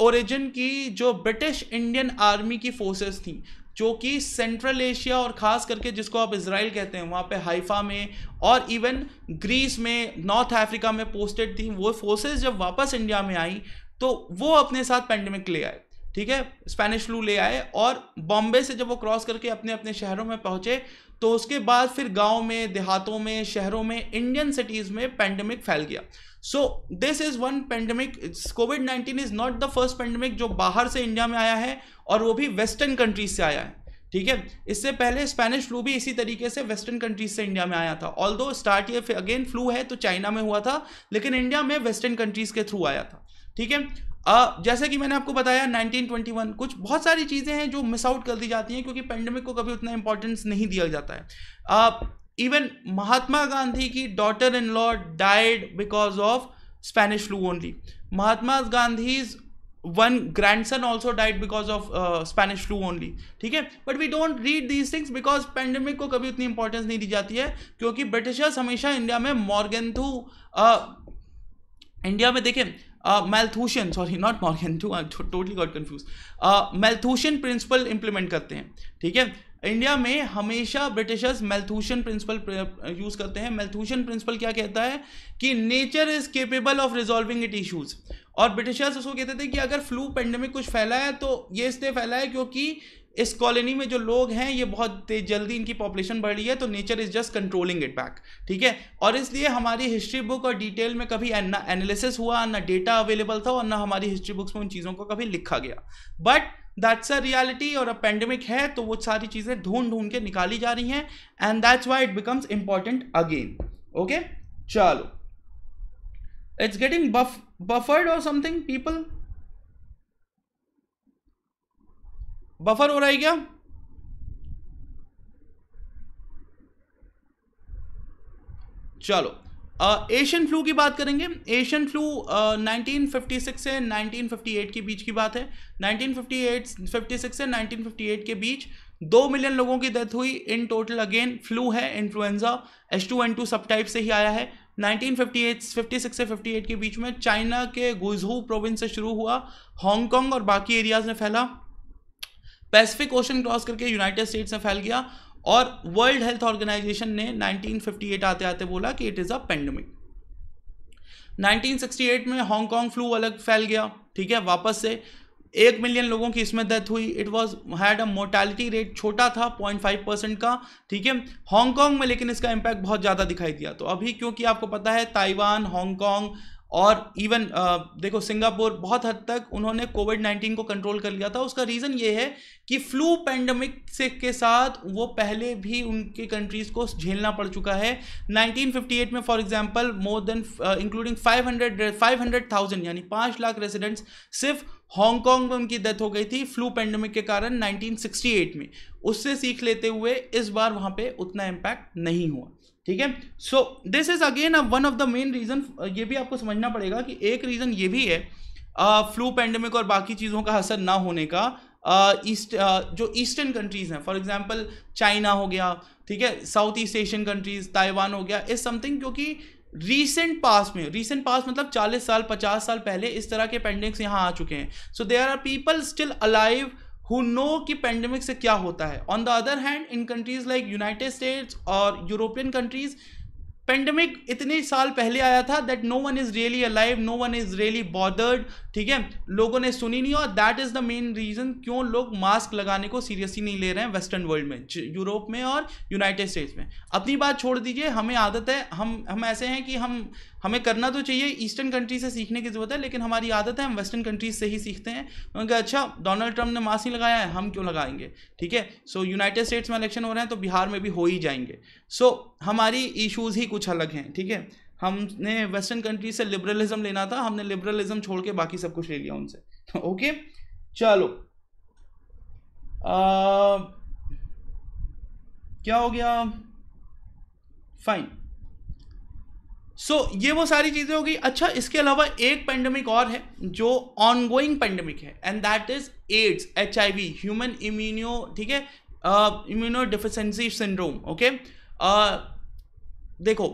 ओरिजिन की जो ब्रिटिश इंडियन आर्मी की फोर्सेस थी जो कि सेंट्रल एशिया और ख़ास करके जिसको आप इसराइल कहते हैं वहाँ पे हाइफा में और इवन ग्रीस में नॉर्थ अफ्रीका में पोस्टेड थी वो फोर्सेस जब वापस इंडिया में आई तो वो अपने साथ पेंडेमिक ले आए ठीक है स्पेनिश फ्लू ले आए और बॉम्बे से जब वो क्रॉस करके अपने अपने शहरों में पहुँचे तो उसके बाद फिर गाँव में देहातों में शहरों में इंडियन सिटीज़ में पैंडमिक फैल गया so this is one pandemic COVID nineteen is not the first pandemic जो बाहर से इंडिया में आया है और वो भी वेस्टर्न कंट्रीज से आया है ठीक है इससे पहले स्पेनिश फ्लू भी इसी तरीके से वेस्टर्न कंट्रीज से इंडिया में आया था ऑल दो स्टार्ट ये अगेन फ्लू है तो चाइना में हुआ था लेकिन इंडिया में वेस्टर्न कंट्रीज के थ्रू आया था ठीक है Uh, जैसे कि मैंने आपको बताया 1921 कुछ बहुत सारी चीज़ें हैं जो मिस आउट कर दी जाती हैं क्योंकि पेंडेमिक को कभी उतना इंपॉर्टेंस नहीं दिया जाता है इवन uh, महात्मा गांधी की daughter in law died because of Spanish flu only Mahatma Gandhi one grand son also died because of Spanish flu only ठीक है but we don't read these things because pandemic को कभी उतनी इंपॉर्टेंस नहीं दी जाती है क्योंकि ब्रिटिशर्स हमेशा इंडिया में मॉर्गेंथू uh, इंडिया में देखें uh, sorry not Morgan to too I totally got confused uh, करते हैं ठीक है इंडिया में हमेशा ब्रिटिशर्स मेल्थूशियन प्रिंसिपल यूज करते हैं मेल्थूशियन प्रिंसिपल क्या कहता है कि nature is capable of resolving it issues और ब्रिटिशर्स उसको कहते थे कि अगर फ्लू पेंडेमिक कुछ फैला है तो ये इसलिए फैला है क्योंकि इस कॉलोनी में जो लोग हैं ये बहुत जल्दी इनकी पॉपुलेशन बढ़ रही है तो nature is just controlling it back ठीक है और इसलिए हमारी हिस्ट्री बुक और डिटेल में कभी ना एनालिसिस हुआ ना डेटा अवेलेबल था और ना हमारी हिस्ट्री बुक्स में उन चीज़ों को कभी लिखा गया बट दैट्स अ रियलिटी और अ पेंडेमिक है तो वो सारी चीज़ें ढूंढ ढूंढ के निकाली जा रही हैं and that's why it becomes important again okay चलो it's getting buff buffered or something people buffer हो रहा है क्या चलो एशियन फ्लू की बात करेंगे एशियन फ्लू आ, 1956 से 1958 के बीच की बात है 1958 56 से 1958 के बीच दो मिलियन लोगों की डेथ हुई इन टोटल अगेन फ्लू है influenza H two N two sub type से ही आया है 1958 56 से 58 के बीच में चाइना के गुजहू प्रोविंस से शुरू हुआ हांगकांग और बाकी एरियाज में फैला पैसिफिक ओशन क्रॉस करके यूनाइटेड स्टेट्स में फैल गया और वर्ल्ड हेल्थ ऑर्गेनाइजेशन ने 1958 आते आते बोला कि इट इज़ अ पेंडेमिक 1968 में हांगकांग फ्लू अलग फैल गया ठीक है वापस से एक मिलियन लोगों की इसमें डेथ हुई it was had a mortality rate छोटा था पॉइंट फाइव परसेंट का ठीक है हांगकांग में लेकिन इसका इम्पैक्ट बहुत ज़्यादा दिखाई दिया तो अभी क्योंकि आपको पता है ताइवान हांगकांग और इवन देखो सिंगापुर बहुत हद तक उन्होंने कोविड नाइन्टीन को कंट्रोल कर लिया था उसका रीज़न ये है कि फ्लू पैंडमिक से के साथ वो पहले भी उनके कंट्रीज़ को झेलना पड़ चुका है 1958 में for example more than including 500 500,000 यानी पाँच लाख रेजिडेंट्स सिर्फ हांगकॉन्ग में उनकी डेथ हो गई थी फ्लू पैंडमिक के कारण 1968 में उससे सीख लेते हुए इस बार वहाँ पर उतना इम्पैक्ट नहीं हुआ ठीक है so this is again one of the main reason ये भी आपको समझना पड़ेगा कि एक रीजन ये भी है फ्लू uh, पैंडमिक और बाकी चीज़ों का असर ना होने का ईस्ट uh, uh, जो ईस्टर्न कंट्रीज़ हैं फॉर एग्जांपल चाइना हो गया ठीक है south east Asian countries Taiwan हो गया इज समथिंग क्योंकि रीसेंट पास में रीसेंट पास मतलब 40 साल 50 साल पहले इस तरह के पेंडेमिक्स यहाँ आ चुके हैं so there are people still alive who know कि पेंडेमिक से क्या होता है on the other hand in countries like United States और यूरोपियन कंट्रीज़ पेंडेमिक इतने साल पहले आया था that no one is really alive no one is really bothered ठीक है लोगों ने सुनी नहीं और that is the main reason क्यों लोग मास्क लगाने को सीरियसली नहीं ले रहे हैं वेस्टर्न वर्ल्ड में यूरोप में और यूनाइटेड स्टेट्स में अपनी बात छोड़ दीजिए हमें आदत है हम हम ऐसे हैं कि हम हमें करना तो चाहिए ईस्टर्न कंट्री से सीखने की ज़रूरत है लेकिन हमारी आदत है हम वेस्टर्न कंट्रीज से ही सीखते हैं उन्होंने कहा अच्छा डोनाल्ड ट्रंप ने मास्क नहीं लगाया है हम क्यों लगाएंगे ठीक है सो यूनाइटेड स्टेट्स में इलेक्शन हो रहे हैं तो बिहार में भी हो ही जाएंगे सो so, हमारी इशूज़ ही कुछ अलग हैं ठीक है हमने वेस्टर्न कंट्री से लिबरलिज्म लेना था हमने लिबरलिज्म छोड़ के बाकी सब कुछ ले लिया उनसे ओके चलो आ, क्या हो गया फाइन सो so, ये वो सारी चीज़ें हो गई अच्छा इसके अलावा एक पेंडेमिक और है जो ऑनगोइंग पेंडेमिक है and that is AIDS H I V human immuno ठीक है इम्यूनो डिफिशेंसी सिंड्रोम ओके देखो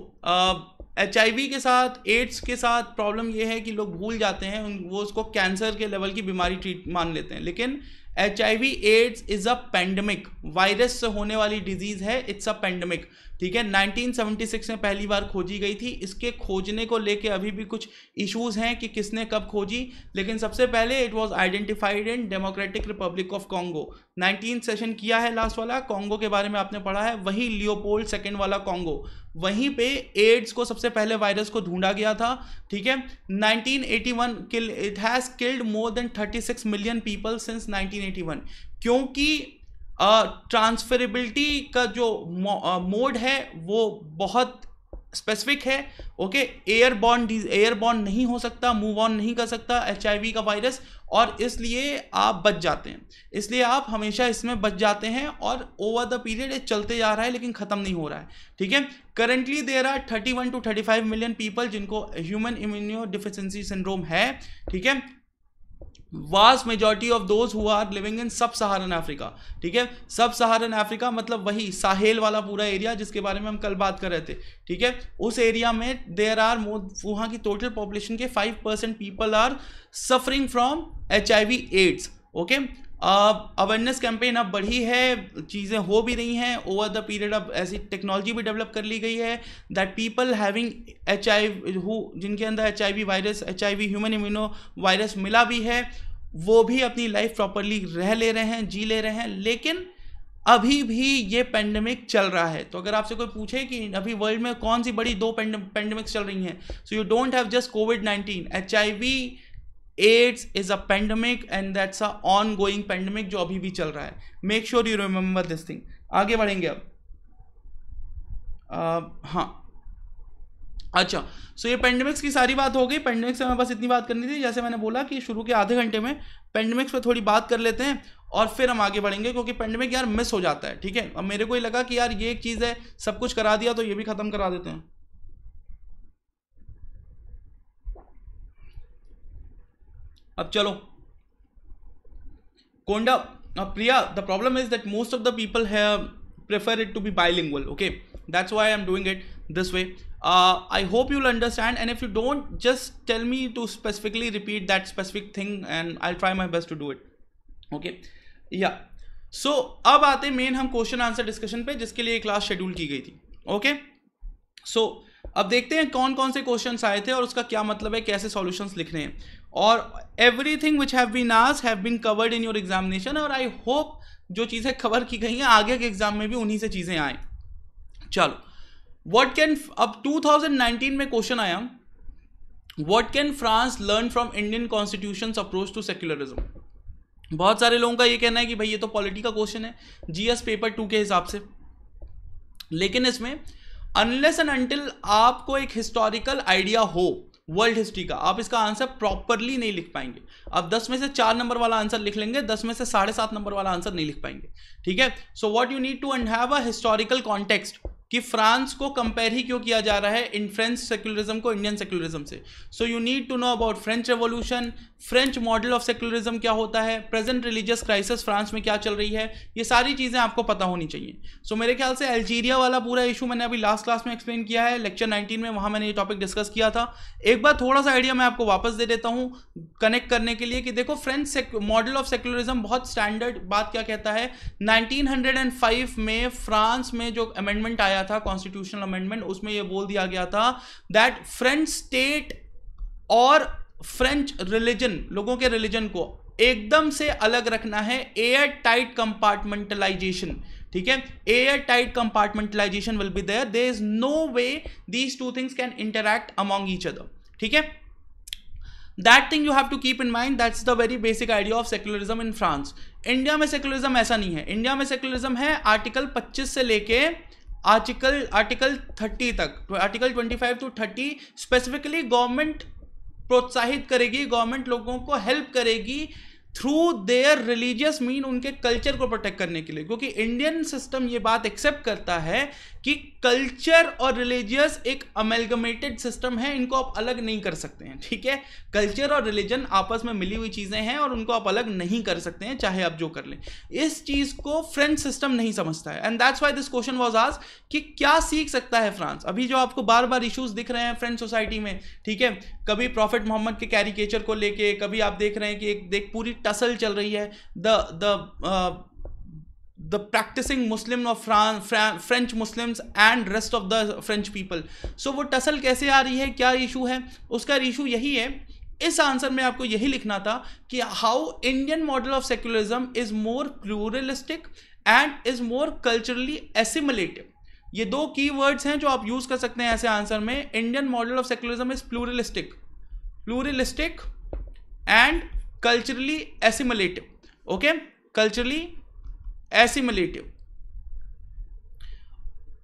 एच आई वी के साथ एड्स के साथ प्रॉब्लम ये है कि लोग भूल जाते हैं वो उसको कैंसर के लेवल की बीमारी ट्रीट मान लेते हैं लेकिन H I V AIDS is a pandemic virus से होने वाली डिजीज़ है इट्स अ पेंडेमिक ठीक है 1976 में पहली बार खोजी गई थी इसके खोजने को लेके अभी भी कुछ इश्यूज हैं कि किसने कब खोजी लेकिन सबसे पहले it was identified in Democratic Republic of Congo nineteen सेशन किया है लास्ट वाला कॉन्गो के बारे में आपने पढ़ा है वही लियोपोल सेकेंड वाला कॉन्गो वहीं पे एड्स को सबसे पहले वायरस को ढूंढा गया था ठीक है 1981 kill it has killed more than 36 million people since 1981 क्योंकि ट्रांसफरेबिलिटी uh, का जो मोड uh, है वो बहुत स्पेसिफिक है okay airborne airborne नहीं हो सकता मूव ऑन नहीं कर सकता एच का वायरस और इसलिए आप बच जाते हैं इसलिए आप हमेशा इसमें बच जाते हैं और ओवर द पीरियड ये चलते जा रहा है लेकिन ख़त्म नहीं हो रहा है ठीक है currently there are thirty one to thirty five million people जिनको ह्यूमन इम्यूनो डिफिशेंसी सिंड्रोम है ठीक है vast majority of those who are living in sub Saharan Africa ठीक है सब सहारन अफ्रीका मतलब वही साहेल वाला पूरा एरिया जिसके बारे में हम कल बात कर रहे थे ठीक है उस एरिया में देर आर मोर वहाँ की टोटल पॉपुलेशन के five percent people are suffering from H I V AIDS okay awareness campaign अब बढ़ी है चीज़ें हो भी रही हैं ओवर द पीरियड अब ऐसी टेक्नोलॉजी भी डेवलप कर ली गई है that people having H I who जिनके अंदर H I V virus H I V human immuno virus मिला भी है वो भी अपनी लाइफ प्रॉपरली रह ले रहे हैं जी ले रहे हैं लेकिन अभी भी ये पेंडेमिक चल रहा है तो अगर आपसे कोई पूछे कि अभी वर्ल्ड में कौन सी बड़ी दो पेंडेमिक्स चल रही हैं so you don't have just COVID nineteen H I V AIDS is a pandemic and that's a ongoing pandemic जो अभी भी चल रहा है make sure you remember this thing आगे बढ़ेंगे अब uh, हाँ अच्छा सो so ये पेंडेमिक्स की सारी बात हो गई पेंडेमिक्स में बस इतनी बात करनी थी जैसे मैंने बोला कि शुरू के आधे घंटे में पेंडेमिक्स पर थोड़ी बात कर लेते हैं और फिर हम आगे बढ़ेंगे क्योंकि पेंडेमिक यार मिस हो जाता है ठीक है अब मेरे को ये लगा कि यार ये एक चीज़ है सब कुछ करा दिया तो ये भी ख़त्म करा देते हैं अब चलो कोंडा अब Priya the problem is that most of the people है prefer it to be bilingual okay that's why I am doing it this way I hope you understand and if you don't just tell me to specifically repeat that specific thing and I try my best to do it okay या so अब आते main हम question answer discussion पे जिसके लिए class schedule की गई थी ओके okay? सो so, अब देखते हैं कौन कौन से क्वेश्चंस आए थे और उसका क्या मतलब है कैसे सॉल्यूशंस लिखने हैं और everything which have been as have been covered in your examination और आई होप जो चीज़ें कवर की गई हैं आगे के एग्जाम में भी उन्हीं से चीज़ें आए चलो वॉट कैन अब 2019 में क्वेश्चन आया what can France learn from Indian constitution approach to secularism बहुत सारे लोगों का ये कहना है कि भाई ये तो पॉलिटी का क्वेश्चन है जीएस पेपर टू के हिसाब से लेकिन इसमें अनलेस एंड अनटिल आपको एक हिस्टोरिकल आइडिया हो वर्ल्ड हिस्ट्री का आप इसका आंसर प्रॉपरली नहीं लिख पाएंगे आप दस में से चार नंबर वाला आंसर लिख लेंगे दस में से साढ़े सात नंबर वाला आंसर नहीं लिख पाएंगे ठीक है so what you need to and have a historical context कि फ्रांस को कंपेयर ही क्यों किया जा रहा है इन फ्रेंच सेक्युलरिज्म को इंडियन सेक्युलरिज्म से so you need to know about French revolution French model of secularism क्या होता है प्रेजेंट रिलीजियस क्राइसिस फ्रांस में क्या चल रही है ये सारी चीज़ें आपको पता होनी चाहिए सो so, मेरे ख्याल से अल्जीरिया वाला पूरा इशू मैंने अभी लास्ट क्लास में एक्सप्लेन किया है लेक्चर नाइनटीन में वहाँ मैंने ये टॉपिक डिस्कस किया था एक बार थोड़ा सा आइडिया मैं आपको वापस दे देता हूँ कनेक्ट करने के लिए कि देखो फ्रेंच मॉडल ऑफ सेक्युलरिज्म बहुत स्टैंडर्ड बात क्या कहता है नाइनटीन में फ्रांस में जो अमेंडमेंट आया गया था कॉन्स्टिट्यूशनल अमेंडमेंट उसमें यह बोल दिया गया था दैट फ्रेंच स्टेट और फ्रेंच रिलीजन लोगों के रिलीजन को एकदम से अलग रखना है एयर टाइट कंपार्टमेंटलाइजेशन ठीक है air tight compartmentalization will be there there is no way these two things can interact among each other ठीक है that thing you have to keep in mind that is the very basic idea of secularism in France India में secularism ऐसा नहीं है India में secularism है article 25 से लेके आर्टिकल आर्टिकल 30 तक आर्टिकल 25 टू 30 स्पेसिफिकली गवर्नमेंट प्रोत्साहित करेगी गवर्नमेंट लोगों को हेल्प करेगी थ्रू देयर रिलीजियस मीन उनके कल्चर को प्रोटेक्ट करने के लिए क्योंकि इंडियन सिस्टम ये बात एक्सेप्ट करता है कि कल्चर और रिलीजियस एक अमेलगमेटेड सिस्टम है इनको आप अलग नहीं कर सकते हैं ठीक है कल्चर और रिलीजन आपस में मिली हुई चीज़ें हैं और उनको आप अलग नहीं कर सकते हैं चाहे आप जो कर लें इस चीज़ को फ्रेंच सिस्टम नहीं समझता है and that's why this question was आज कि क्या सीख सकता है फ्रांस अभी जो आपको बार बार इशूज दिख रहे हैं फ्रेंच सोसाइटी में ठीक है कभी प्रॉफिट मोहम्मद के कैरिकेचर को लेके कभी आप देख रहे हैं कि एक देख पूरी टसल चल रही है the the the practicing Muslim of French Muslims French Muslims and rest of the French people. So वो टसल कैसे आ रही है क्या इशू है उसका इशू यही है इस आंसर में आपको यही लिखना था कि how Indian model of secularism is more pluralistic and is more culturally assimilative ये दो की वर्ड्स हैं जो आप यूज कर सकते हैं ऐसे आंसर में Indian model of secularism is pluralistic pluralistic and culturally assimilative okay culturally assimilative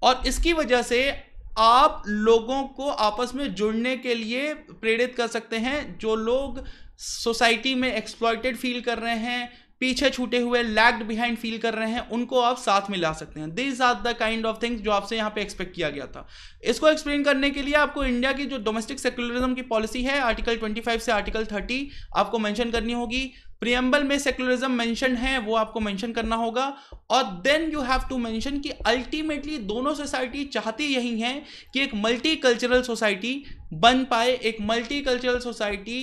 और इसकी वजह से आप लोगों को आपस में जुड़ने के लिए प्रेरित कर सकते हैं जो लोग सोसाइटी में एक्सप्लॉयटेड फील कर रहे हैं पीछे छूटे हुए लैग्ड बिहाइंड फील कर रहे हैं उनको आप साथ में ला सकते हैं this are the kind of things जो आपसे यहाँ पे एक्सपेक्ट किया गया था इसको एक्सप्लेन करने के लिए आपको इंडिया की जो डोमेस्टिक सेक्युलरिज्म की पॉलिसी है आर्टिकल 25 से आर्टिकल 30 आपको मेंशन करनी होगी प्रियम्बल में सेकुलरिज्म मेंशन है वो आपको मेंशन करना होगा और then you have to mention कि अल्टीमेटली दोनों सोसाइटी चाहती यही हैं कि एक मल्टी कल्चरल सोसाइटी बन पाए एक मल्टी कल्चरल सोसाइटी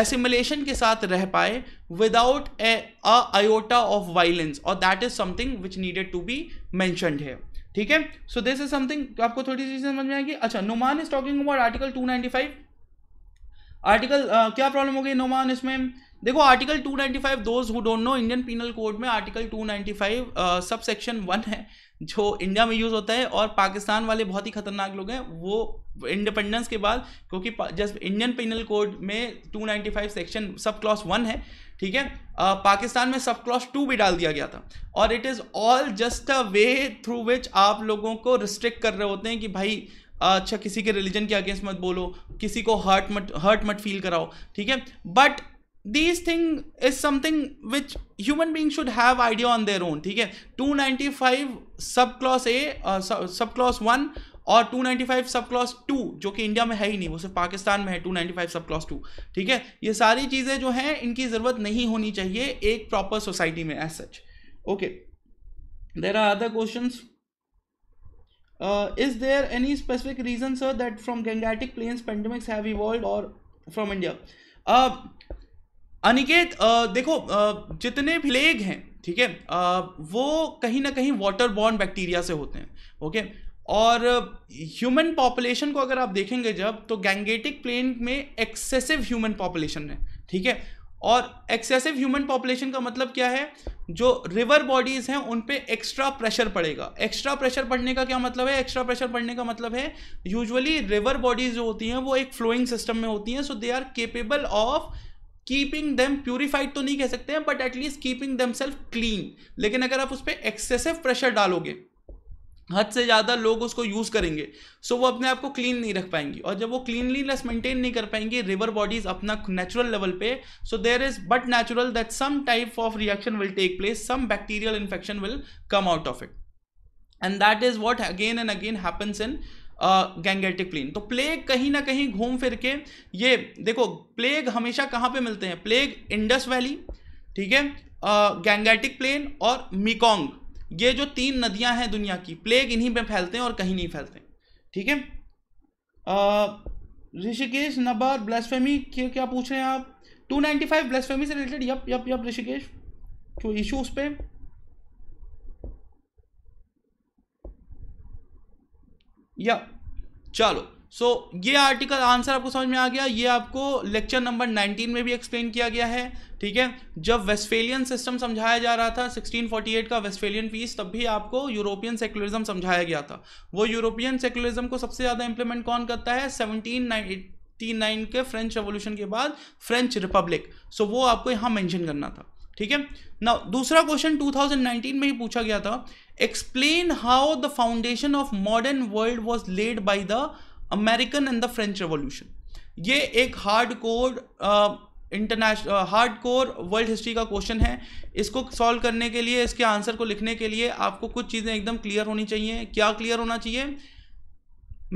एसिमुलेशन के साथ रह पाए without a iota of violence और that is something which needed to be mentioned है ठीक है सो दिस इज समथिंग आपको थोड़ी सी समझ में आएगी अच्छा Numan is talking about article five article क्या प्रॉब्लम हो गई नुमान इसमें देखो article 295 those who don't know Indian penal code में आर्टिकल 295 सब सेक्शन वन है जो इंडिया में यूज़ होता है और पाकिस्तान वाले बहुत ही खतरनाक लोग हैं वो इंडिपेंडेंस के बाद क्योंकि जस्ट इंडियन पिनल कोड में 295 सेक्शन सब क्लॉस वन है ठीक है uh, पाकिस्तान में सब क्लॉस टू भी डाल दिया गया था और it is all just a way through which आप लोगों को रिस्ट्रिक्ट कर रहे होते हैं कि भाई अच्छा किसी के रिलीजन के अगेंस्ट मत बोलो किसी को हर्ट मत हर्ट मत फील कराओ ठीक है but this thing is something which human being should have idea on their own ठीक है फाइव सब क्लॉस ए सब क्लॉस वन और 295 सब क्लॉस टू जो कि इंडिया में है ही नहीं वो सिर्फ पाकिस्तान में है 295 सब क्लॉस टू ठीक है ये सारी चीज़ें जो हैं इनकी ज़रूरत नहीं होनी चाहिए एक प्रॉपर सोसाइटी में as such okay there are other question is there any specific reason sir that from gangetic plains pandemics have evolve और फ्रॉम इंडिया अनिकेत देखो जितने भी प्लेग हैं ठीक है वो कहीं ना कहीं वाटर बॉर्न बैक्टीरिया से होते हैं ओके और ह्यूमन पॉपुलेशन को अगर आप देखेंगे जब तो गैंगेटिक प्लेन में एक्सेसिव ह्यूमन पॉपुलेशन है ठीक है और एक्सेसिव ह्यूमन पॉपुलेशन का मतलब क्या है जो रिवर बॉडीज़ हैं उन पर एक्स्ट्रा प्रेशर पड़ेगा एक्स्ट्रा प्रेशर पड़ने का क्या मतलब है एक्स्ट्रा प्रेशर पड़ने का मतलब है यूजुअली रिवर बॉडीज़ जो होती हैं वो एक फ्लोइंग सिस्टम में होती हैं so they are capable of keeping them purified तो नहीं कह सकते हैं but at least keeping them self clean लेकिन अगर आप उस पर एक्सेसिव प्रेशर डालोगे हद से ज़्यादा लोग उसको यूज़ करेंगे सो so, वो अपने आप को क्लीन नहीं रख पाएंगी और जब वो क्लीनलीनेस मेंटेन नहीं कर पाएंगी रिवर बॉडीज अपना नेचुरल लेवल पे so there is but natural that some type of reaction will take place some bacterial infection will come out of it and that is what again and again happens in gangetic plain तो plague कहीं ना कहीं घूम फिर के ये देखो plague हमेशा कहाँ पे मिलते हैं प्लेग इंडस वैली ठीक है गैंगेटिक प्लेन और मिकोंग ये जो तीन नदियां हैं दुनिया की प्लेग इन्हीं में फैलते हैं और कहीं नहीं फैलते ठीक है ऋषिकेश नबार ब्लैसफेमी के क्या पूछ रहे हैं आप 295 ब्लेसफेमी से related yup yup yup Rishikesh तो इशू उस पर या चलो सो so, ये आर्टिकल आंसर आपको समझ में आ गया ये आपको लेक्चर नंबर 19 में भी एक्सप्लेन किया गया है ठीक है जब वेस्टफेलियन सिस्टम समझाया जा रहा था 1648 का वेस्टफेलियन पीस तब भी आपको यूरोपियन सेकुलरिज्म समझाया गया था वो यूरोपियन सेकुलरिज्म को सबसे ज़्यादा इंप्लीमेंट कौन करता है सेवनटीन के फ्रेंच रेवोल्यूशन के बाद फ्रेंच रिपब्लिक सो so, वो आपको यहाँ मैंशन करना था ठीक है ना दूसरा क्वेश्चन 2019 में ही पूछा गया था explain how the foundation of modern world was laid by the American and the French revolution ये एक hard code international hard core world history का क्वेश्चन है इसको सॉल्व करने के लिए इसके आंसर को लिखने के लिए आपको कुछ चीज़ें एकदम क्लियर होनी चाहिए क्या क्लियर होना चाहिए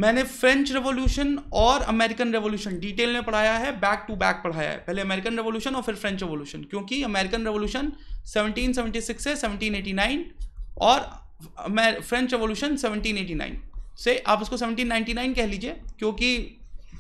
मैंने फ्रेंच रेवोल्यूशन और अमेरिकन रेवोल्यूशन डिटेल में पढ़ाया है बैक टू बैक पढ़ाया है पहले अमेरिकन रेवोल्यूशन और फिर फ्रेंच रेवोल्यूशन क्योंकि अमेरिकन रेवोल्यूशन 1776 से 1789 और फ्रेंच रेवोल्यूशन 1789 से आप उसको 1799 कह लीजिए क्योंकि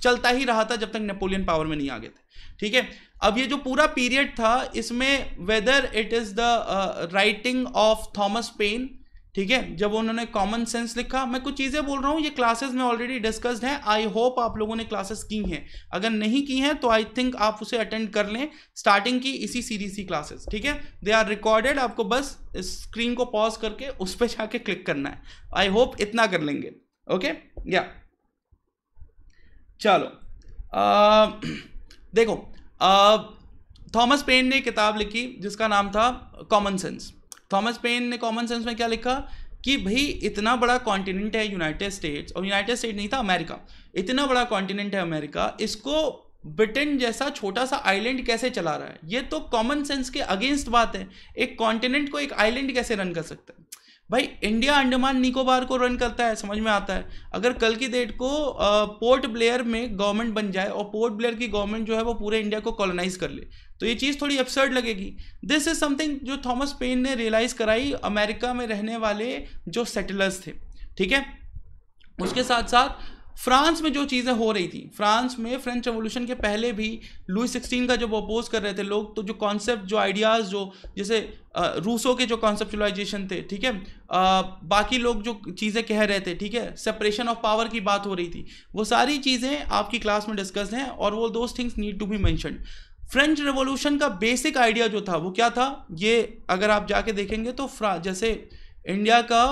चलता ही रहा था जब तक नेपोलियन पावर में नहीं आ गए थे ठीक है अब ये जो पूरा पीरियड था इसमें whether it is the writing of Thomas Paine ठीक है जब उन्होंने कॉमन सेंस लिखा मैं कुछ चीज़ें बोल रहा हूँ ये क्लासेस में ऑलरेडी डिस्कस्ड है आई होप आप लोगों ने क्लासेस की हैं अगर नहीं की हैं तो आई थिंक आप उसे अटेंड कर लें स्टार्टिंग की इसी सीरीज की क्लासेस ठीक है दे आर रिकॉर्डेड आपको बस स्क्रीन को पॉज करके उस पर जाके क्लिक करना है आई होप इतना कर लेंगे ओके या चलो देखो थॉमस पेन ने किताब लिखी जिसका नाम था कॉमन सेंस थॉमस पेन ने कॉमन सेंस में क्या लिखा कि भाई इतना बड़ा कॉन्टिनेंट है यूनाइटेड स्टेट्स और यूनाइटेड स्टेट नहीं था अमेरिका इतना बड़ा कॉन्टिनेंट है अमेरिका इसको ब्रिटेन जैसा छोटा सा आइलैंड कैसे चला रहा है ये तो कॉमन सेंस के अगेंस्ट बात है एक कॉन्टिनेंट को एक आइलैंड कैसे रन कर सकता है भाई इंडिया अंडमान निकोबार को रन करता है समझ में आता है अगर कल की डेट को आ, पोर्ट ब्लेयर में गवर्नमेंट बन जाए और पोर्ट ब्लेयर की गवर्नमेंट जो है वो पूरे इंडिया को कॉलोनाइज कर ले तो ये चीज़ थोड़ी अपसर्ड लगेगी दिस इज़ समथिंग जो थॉमस पेन ने रियलाइज़ कराई अमेरिका में रहने वाले जो सेटलर्स थे ठीक है उसके साथ साथ फ्रांस में जो चीज़ें हो रही थी फ्रांस में फ्रेंच रेवोल्यूशन के पहले भी लुई सिक्सटीन का जब अपोज कर रहे थे लोग तो जो कॉन्सेप्ट जो आइडियाज़ जो जैसे रूसों के जो कॉन्सेप्चुलाइजेशन थे ठीक है बाकी लोग जो चीज़ें कह रहे थे ठीक है सेपरेशन ऑफ पावर की बात हो रही थी वो सारी चीज़ें आपकी क्लास में डिस्कस हैं और वो those things need to be mention French revolution का बेसिक आइडिया जो था वो क्या था ये अगर आप जाके देखेंगे तो जैसे इंडिया का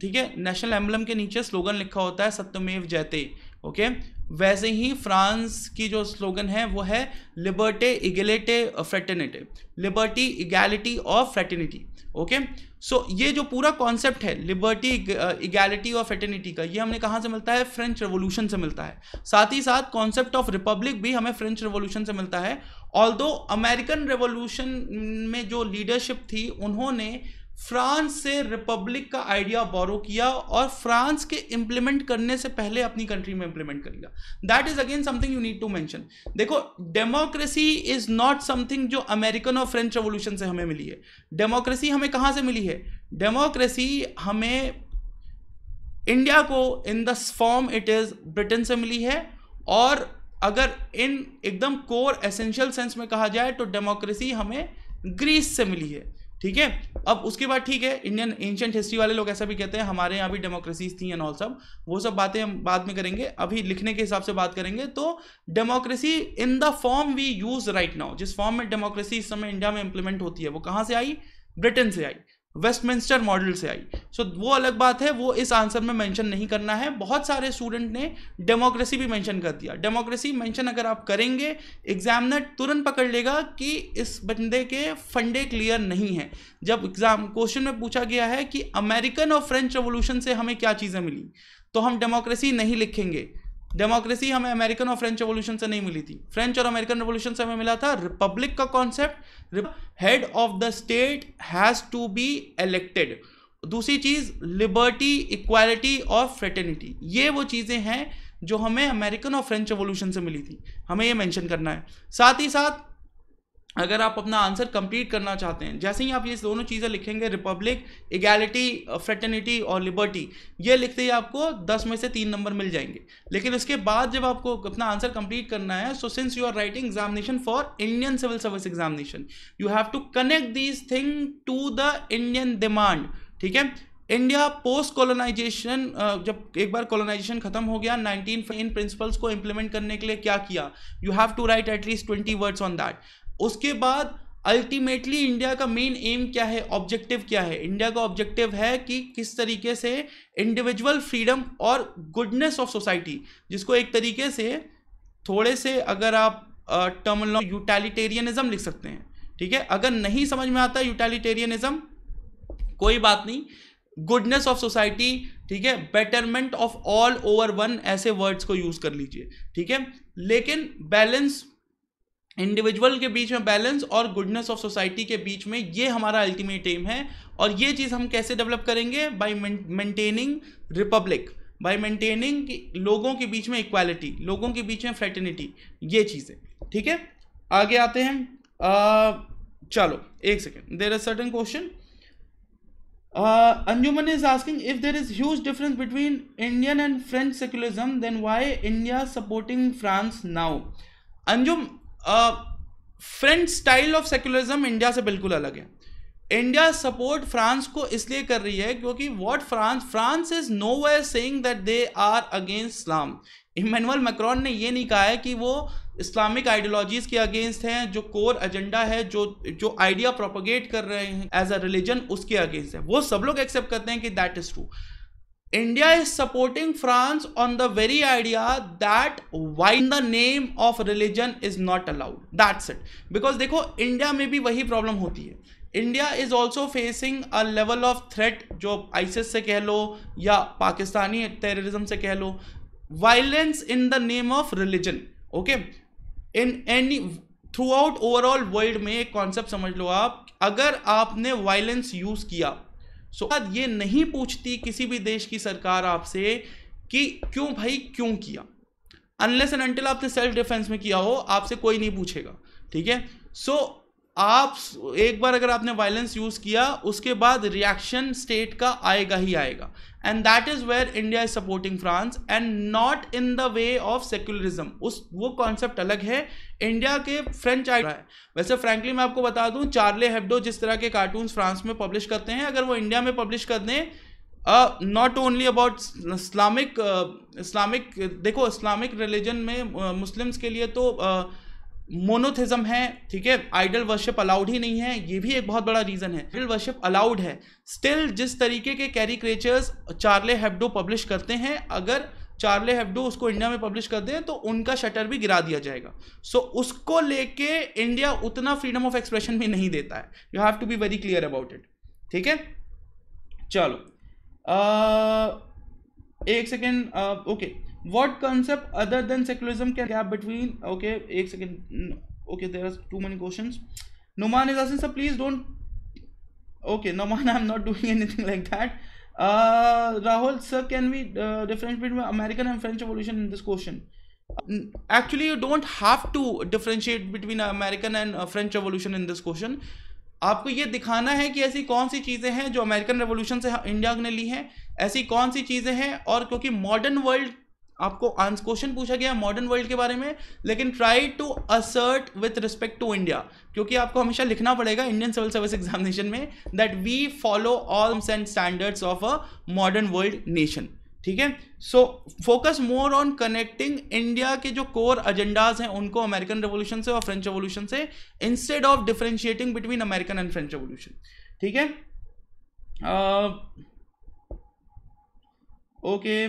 ठीक है नेशनल एम्बलम के नीचे स्लोगन लिखा होता है सत्यमेव जयते ओके वैसे ही फ्रांस की जो स्लोगन है वो है लिबर्टे इगेलेटे फ्रेटर्निटे लिबर्टी इगैलिटी और फ्रेटर्निटी ओके सो so, ये जो पूरा कॉन्सेप्ट है लिबर्टी इगैलिटी और फ्रेटर्निटी का ये हमने कहाँ से मिलता है फ्रेंच रेवोल्यूशन से मिलता है साथ ही साथ कॉन्सेप्ट ऑफ रिपब्लिक भी हमें फ्रेंच रेवोल्यूशन से मिलता है ऑल अमेरिकन रेवोल्यूशन में जो लीडरशिप थी उन्होंने फ्रांस से रिपब्लिक का आइडिया बोरो किया और फ्रांस के इंप्लीमेंट करने से पहले अपनी कंट्री में इंप्लीमेंट कर लिया that is again something you need to mention देखो डेमोक्रेसी इज नॉट समथिंग जो अमेरिकन और फ्रेंच रेवोल्यूशन से हमें मिली है डेमोक्रेसी हमें कहाँ से मिली है डेमोक्रेसी हमें इंडिया को in the form it is Britain से मिली है और अगर इन एकदम कोर एसेंशियल सेंस में कहा जाए तो डेमोक्रेसी हमें ग्रीस से मिली है ठीक है अब उसके बाद ठीक है इंडियन एंशियंट हिस्ट्री वाले लोग ऐसा भी कहते हैं हमारे यहाँ भी डेमोक्रेसीज थी एंड ऑल सब वो सब बातें हम बाद में करेंगे अभी लिखने के हिसाब से बात करेंगे तो democracy in the form we use right now जिस फॉर्म में डेमोक्रेसी इस समय इंडिया में इंप्लीमेंट होती है वो कहाँ से आई ब्रिटेन से आई वेस्टमिंस्टर मॉडल से आई सो so, वो अलग बात है वो इस आंसर में मेंशन नहीं करना है बहुत सारे स्टूडेंट ने डेमोक्रेसी भी मेंशन कर दिया डेमोक्रेसी मेंशन अगर आप करेंगे एग्जामिनर तुरंत पकड़ लेगा कि इस बंदे के फंडे क्लियर नहीं है जब एग्जाम क्वेश्चन में पूछा गया है कि अमेरिकन और फ्रेंच रेवोल्यूशन से हमें क्या चीज़ें मिली तो हम डेमोक्रेसी नहीं लिखेंगे डेमोक्रेसी हमें अमेरिकन और फ्रेंच रेवोल्यूशन से नहीं मिली थी फ्रेंच और अमेरिकन रेवोल्यूशन से हमें मिला था रिपब्लिक का concept head of the state has to be elected दूसरी चीज़ लिबर्टी इक्वालिटी और फ्रेटर्निटी ये वो चीज़ें हैं जो हमें अमेरिकन और फ्रेंच रेवोल्यूशन से मिली थी हमें ये मेंशन करना है साथ ही साथ अगर आप अपना आंसर कंप्लीट करना चाहते हैं जैसे ही आप ये दोनों चीज़ें लिखेंगे रिपब्लिक इगैलिटी फ्रेटर्निटी और लिबर्टी ये लिखते ही आपको 10 में से तीन नंबर मिल जाएंगे लेकिन उसके बाद जब आपको अपना आंसर कंप्लीट करना है so since you are writing examination for Indian civil service examination you have to connect this thing to the Indian demand ठीक है इंडिया पोस्ट कॉलोनाइजेशन जब एक बार कॉलोनाइजेशन खत्म हो गया नाइनटीन इन प्रिंसिपल्स को इंप्लीमेंट करने के लिए क्या किया you have to write at least twenty words on that उसके बाद अल्टीमेटली इंडिया का मेन एम क्या है ऑब्जेक्टिव क्या है इंडिया का ऑब्जेक्टिव है कि किस तरीके से इंडिविजुअल फ्रीडम और गुडनेस ऑफ सोसाइटी जिसको एक तरीके से थोड़े से अगर आप लो यूटैलिटेरियनिज्म लिख सकते हैं ठीक है अगर नहीं समझ में आता यूटैलिटेरियनिज्म कोई बात नहीं गुडनेस ऑफ सोसाइटी ठीक है betterment of all over one ऐसे वर्ड्स को यूज कर लीजिए ठीक है लेकिन बैलेंस इंडिविजुअल के बीच में बैलेंस और गुडनेस ऑफ सोसाइटी के बीच में ये हमारा अल्टीमेट एम है और ये चीज़ हम कैसे डेवलप करेंगे by maintaining republic by maintaining लोगों के बीच में इक्वालिटी लोगों के बीच में फ्रेटर्निटी ये चीज़ें ठीक है आगे आते हैं आ, चलो एक second there are certain question Anjuman is asking if there is huge difference between Indian and French secularism then why India supporting France now Anjum French style of secularism India से बिल्कुल अलग है इंडिया सपोर्ट फ्रांस को इसलिए कर रही है क्योंकि what France France is no way saying that they are against Islam Emmanuel Macron ने ये नहीं कहा है कि वो इस्लामिक आइडियोलॉजीज के अगेंस्ट हैं जो कोर एजेंडा है जो जो आइडिया प्रोपोगेट कर रहे हैं एज अ रिलीजन उसके अगेंस्ट है वो सब लोग एक्सेप्ट करते हैं कि that is true India is supporting France on the very idea that why the name of religion is not allowed that's it because देखो इंडिया में भी वही प्रॉब्लम होती है India is also facing a level of threat जो ISIS से कह लो या पाकिस्तानी टेररिज्म से कह लो violence in the name of religion okay in any throughout overall world में एक कॉन्सेप्ट समझ लो आप अगर आपने वायलेंस यूज किया सो so, ये नहीं पूछती किसी भी देश की सरकार आपसे कि क्यों भाई क्यों किया अनलेस एंड अनटिल आपने सेल्फ डिफेंस में किया हो आपसे कोई नहीं पूछेगा ठीक है सो आप एक बार अगर आपने वायलेंस यूज़ किया उसके बाद रिएक्शन स्टेट का आएगा ही आएगा and that is where India is supporting France and not in the way of secularism उस वो कॉन्सेप्ट अलग है इंडिया के फ्रेंच आइड वैसे फ्रेंकली मैं आपको बता दूं चार्ले हेब्डो जिस तरह के कार्टून फ्रांस में पब्लिश करते हैं अगर वो इंडिया में पब्लिश कर दें not only about Islamic Islamic देखो इस्लामिक रिलीजन में मुस्लिम्स के लिए तो uh, मोनोथिज्म है ठीक है आइडल वर्शिप अलाउड ही नहीं है ये भी एक बहुत बड़ा रीज़न है आइडल वर्शिप अलाउड है स्टिल जिस तरीके के caricatures Charlie Hebdo publish करते हैं अगर चार्ले हेब्डो उसको इंडिया में पब्लिश कर दें तो उनका शटर भी गिरा दिया जाएगा सो so, उसको लेके इंडिया उतना फ्रीडम ऑफ एक्सप्रेशन भी नहीं देता है you have to be very clear about it ठीक है चलो आ, एक second okay what concept other than secularism के गैप बिटवीन ओके एक second okay there are too many question Numan is asking sir please don't okay Numan I am not doing anything like that Rahul sir can we difference between American and French revolution in this question actually you don't have to differentiate between American and French revolution in this question आपको ये दिखाना है कि ऐसी कौन सी चीज़ें हैं जो अमेरिकन रेवोल्यूशन से इंडिया ने ली हैं ऐसी कौन सी चीज़ें हैं और क्योंकि मॉडर्न वर्ल्ड आपको क्वेश्चन पूछा गया मॉडर्न वर्ल्ड के बारे में लेकिन try to assert with respect to India क्योंकि आपको हमेशा लिखना पड़ेगा इंडियन सिविल सर्विस एग्जामिनेशन में that we follow all and standards of a modern world nation ठीक है so focus more on connecting India के जो कोर एजेंडाज हैं उनको अमेरिकन रेवोल्यूशन से और फ्रेंच रेवोल्यूशन से instead of differentiating between American and French revolution ठीक है okay uh, okay.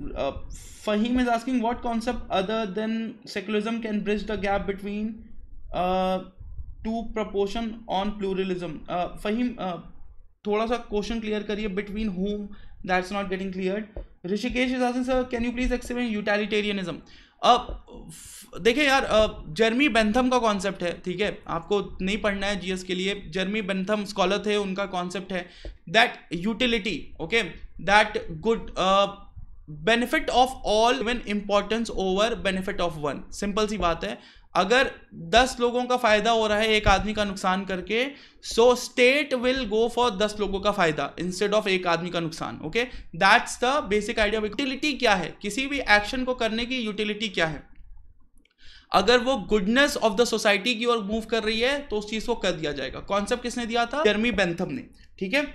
Faheem is asking what concept other than secularism can bridge the gap between two proposition on pluralism Faheem थोड़ा सा question clear करिए between home that's not getting clear Rishikesh is asking sir can you please explain utilitarianism देखिए यार Jeremy uh, Bentham का concept है ठीक है आपको नहीं पढ़ना है जीएस के लिए जर्मी बेंथम स्कॉलर थे उनका कॉन्सेप्ट है that utility okay that good benefit of all even importance over benefit of one simple सी बात है अगर दस लोगों का फायदा हो रहा है एक आदमी का नुकसान करके so state will go for दस लोगों का फायदा इंस्टेड ऑफ एक आदमी का नुकसान okay that's the basic idea utility क्या है किसी भी एक्शन को करने की यूटिलिटी क्या है अगर वो गुडनेस ऑफ द सोसाइटी की ओर मूव कर रही है तो उस चीज को कर दिया जाएगा कॉन्सेप्ट किसने दिया था जर्मी बेंथम ने ठीक है uh,